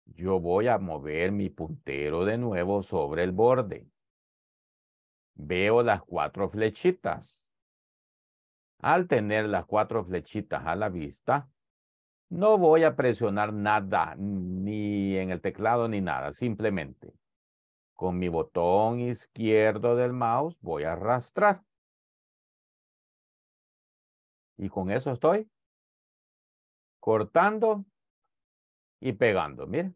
yo voy a mover mi puntero de nuevo sobre el borde. Veo las cuatro flechitas. Al tener las cuatro flechitas a la vista, no voy a presionar nada, ni en el teclado ni nada, simplemente con mi botón izquierdo del mouse voy a arrastrar. Y con eso estoy cortando y pegando. Miren.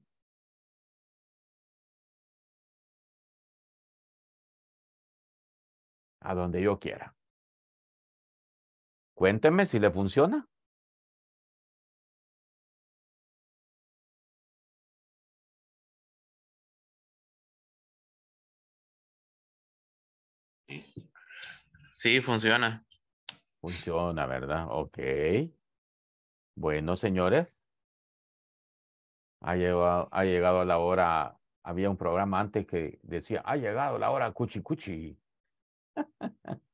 A donde yo quiera. Cuéntenme si le funciona. Sí, funciona. Funciona, ¿verdad? Ok. Bueno, señores, ha llegado, ha llegado la hora. Había un programa antes que decía, ha llegado la hora cuchi cuchi. [LAUGHS]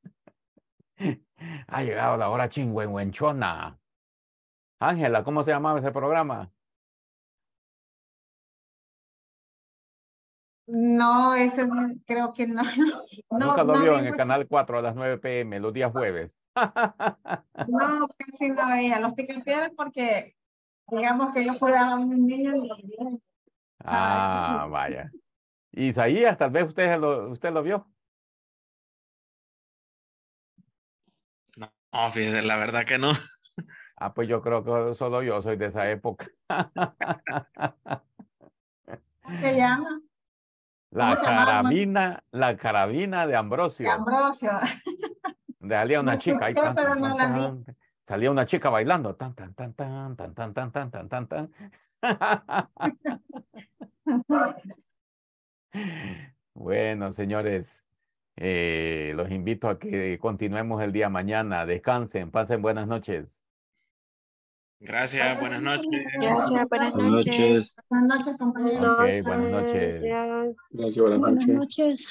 ha llegado la hora huenchona. Ángela, ¿cómo se llamaba ese programa? No, ese creo que no. [LAUGHS] no ah, Nunca lo vio en el canal 4 a las 9 pm, los días jueves. [LAUGHS] No, casi no veía los picapiedras porque digamos que yo fuera a un niño y los vi. Ah, vaya. Isaías, tal vez usted lo, usted lo vio. No, la verdad que no. [LAUGHS] Ah, pues yo creo que solo yo soy de esa época. ¿Cómo se llama? La carabina, la carabina de Ambrosio. De Ambrosio. Salía una chica ahí. salía una chica bailando. Tan, tan, tan, tan, tan, tan, tan, tan, tan, tan, tan. bueno, señores, los invito a que continuemos el día mañana. Descansen, pasen buenas noches. Gracias, buenas noches. Gracias, buenas noches. Buenas noches, compañeros. Okay, buenas noches. Gracias, buenas noches. Buenas noches.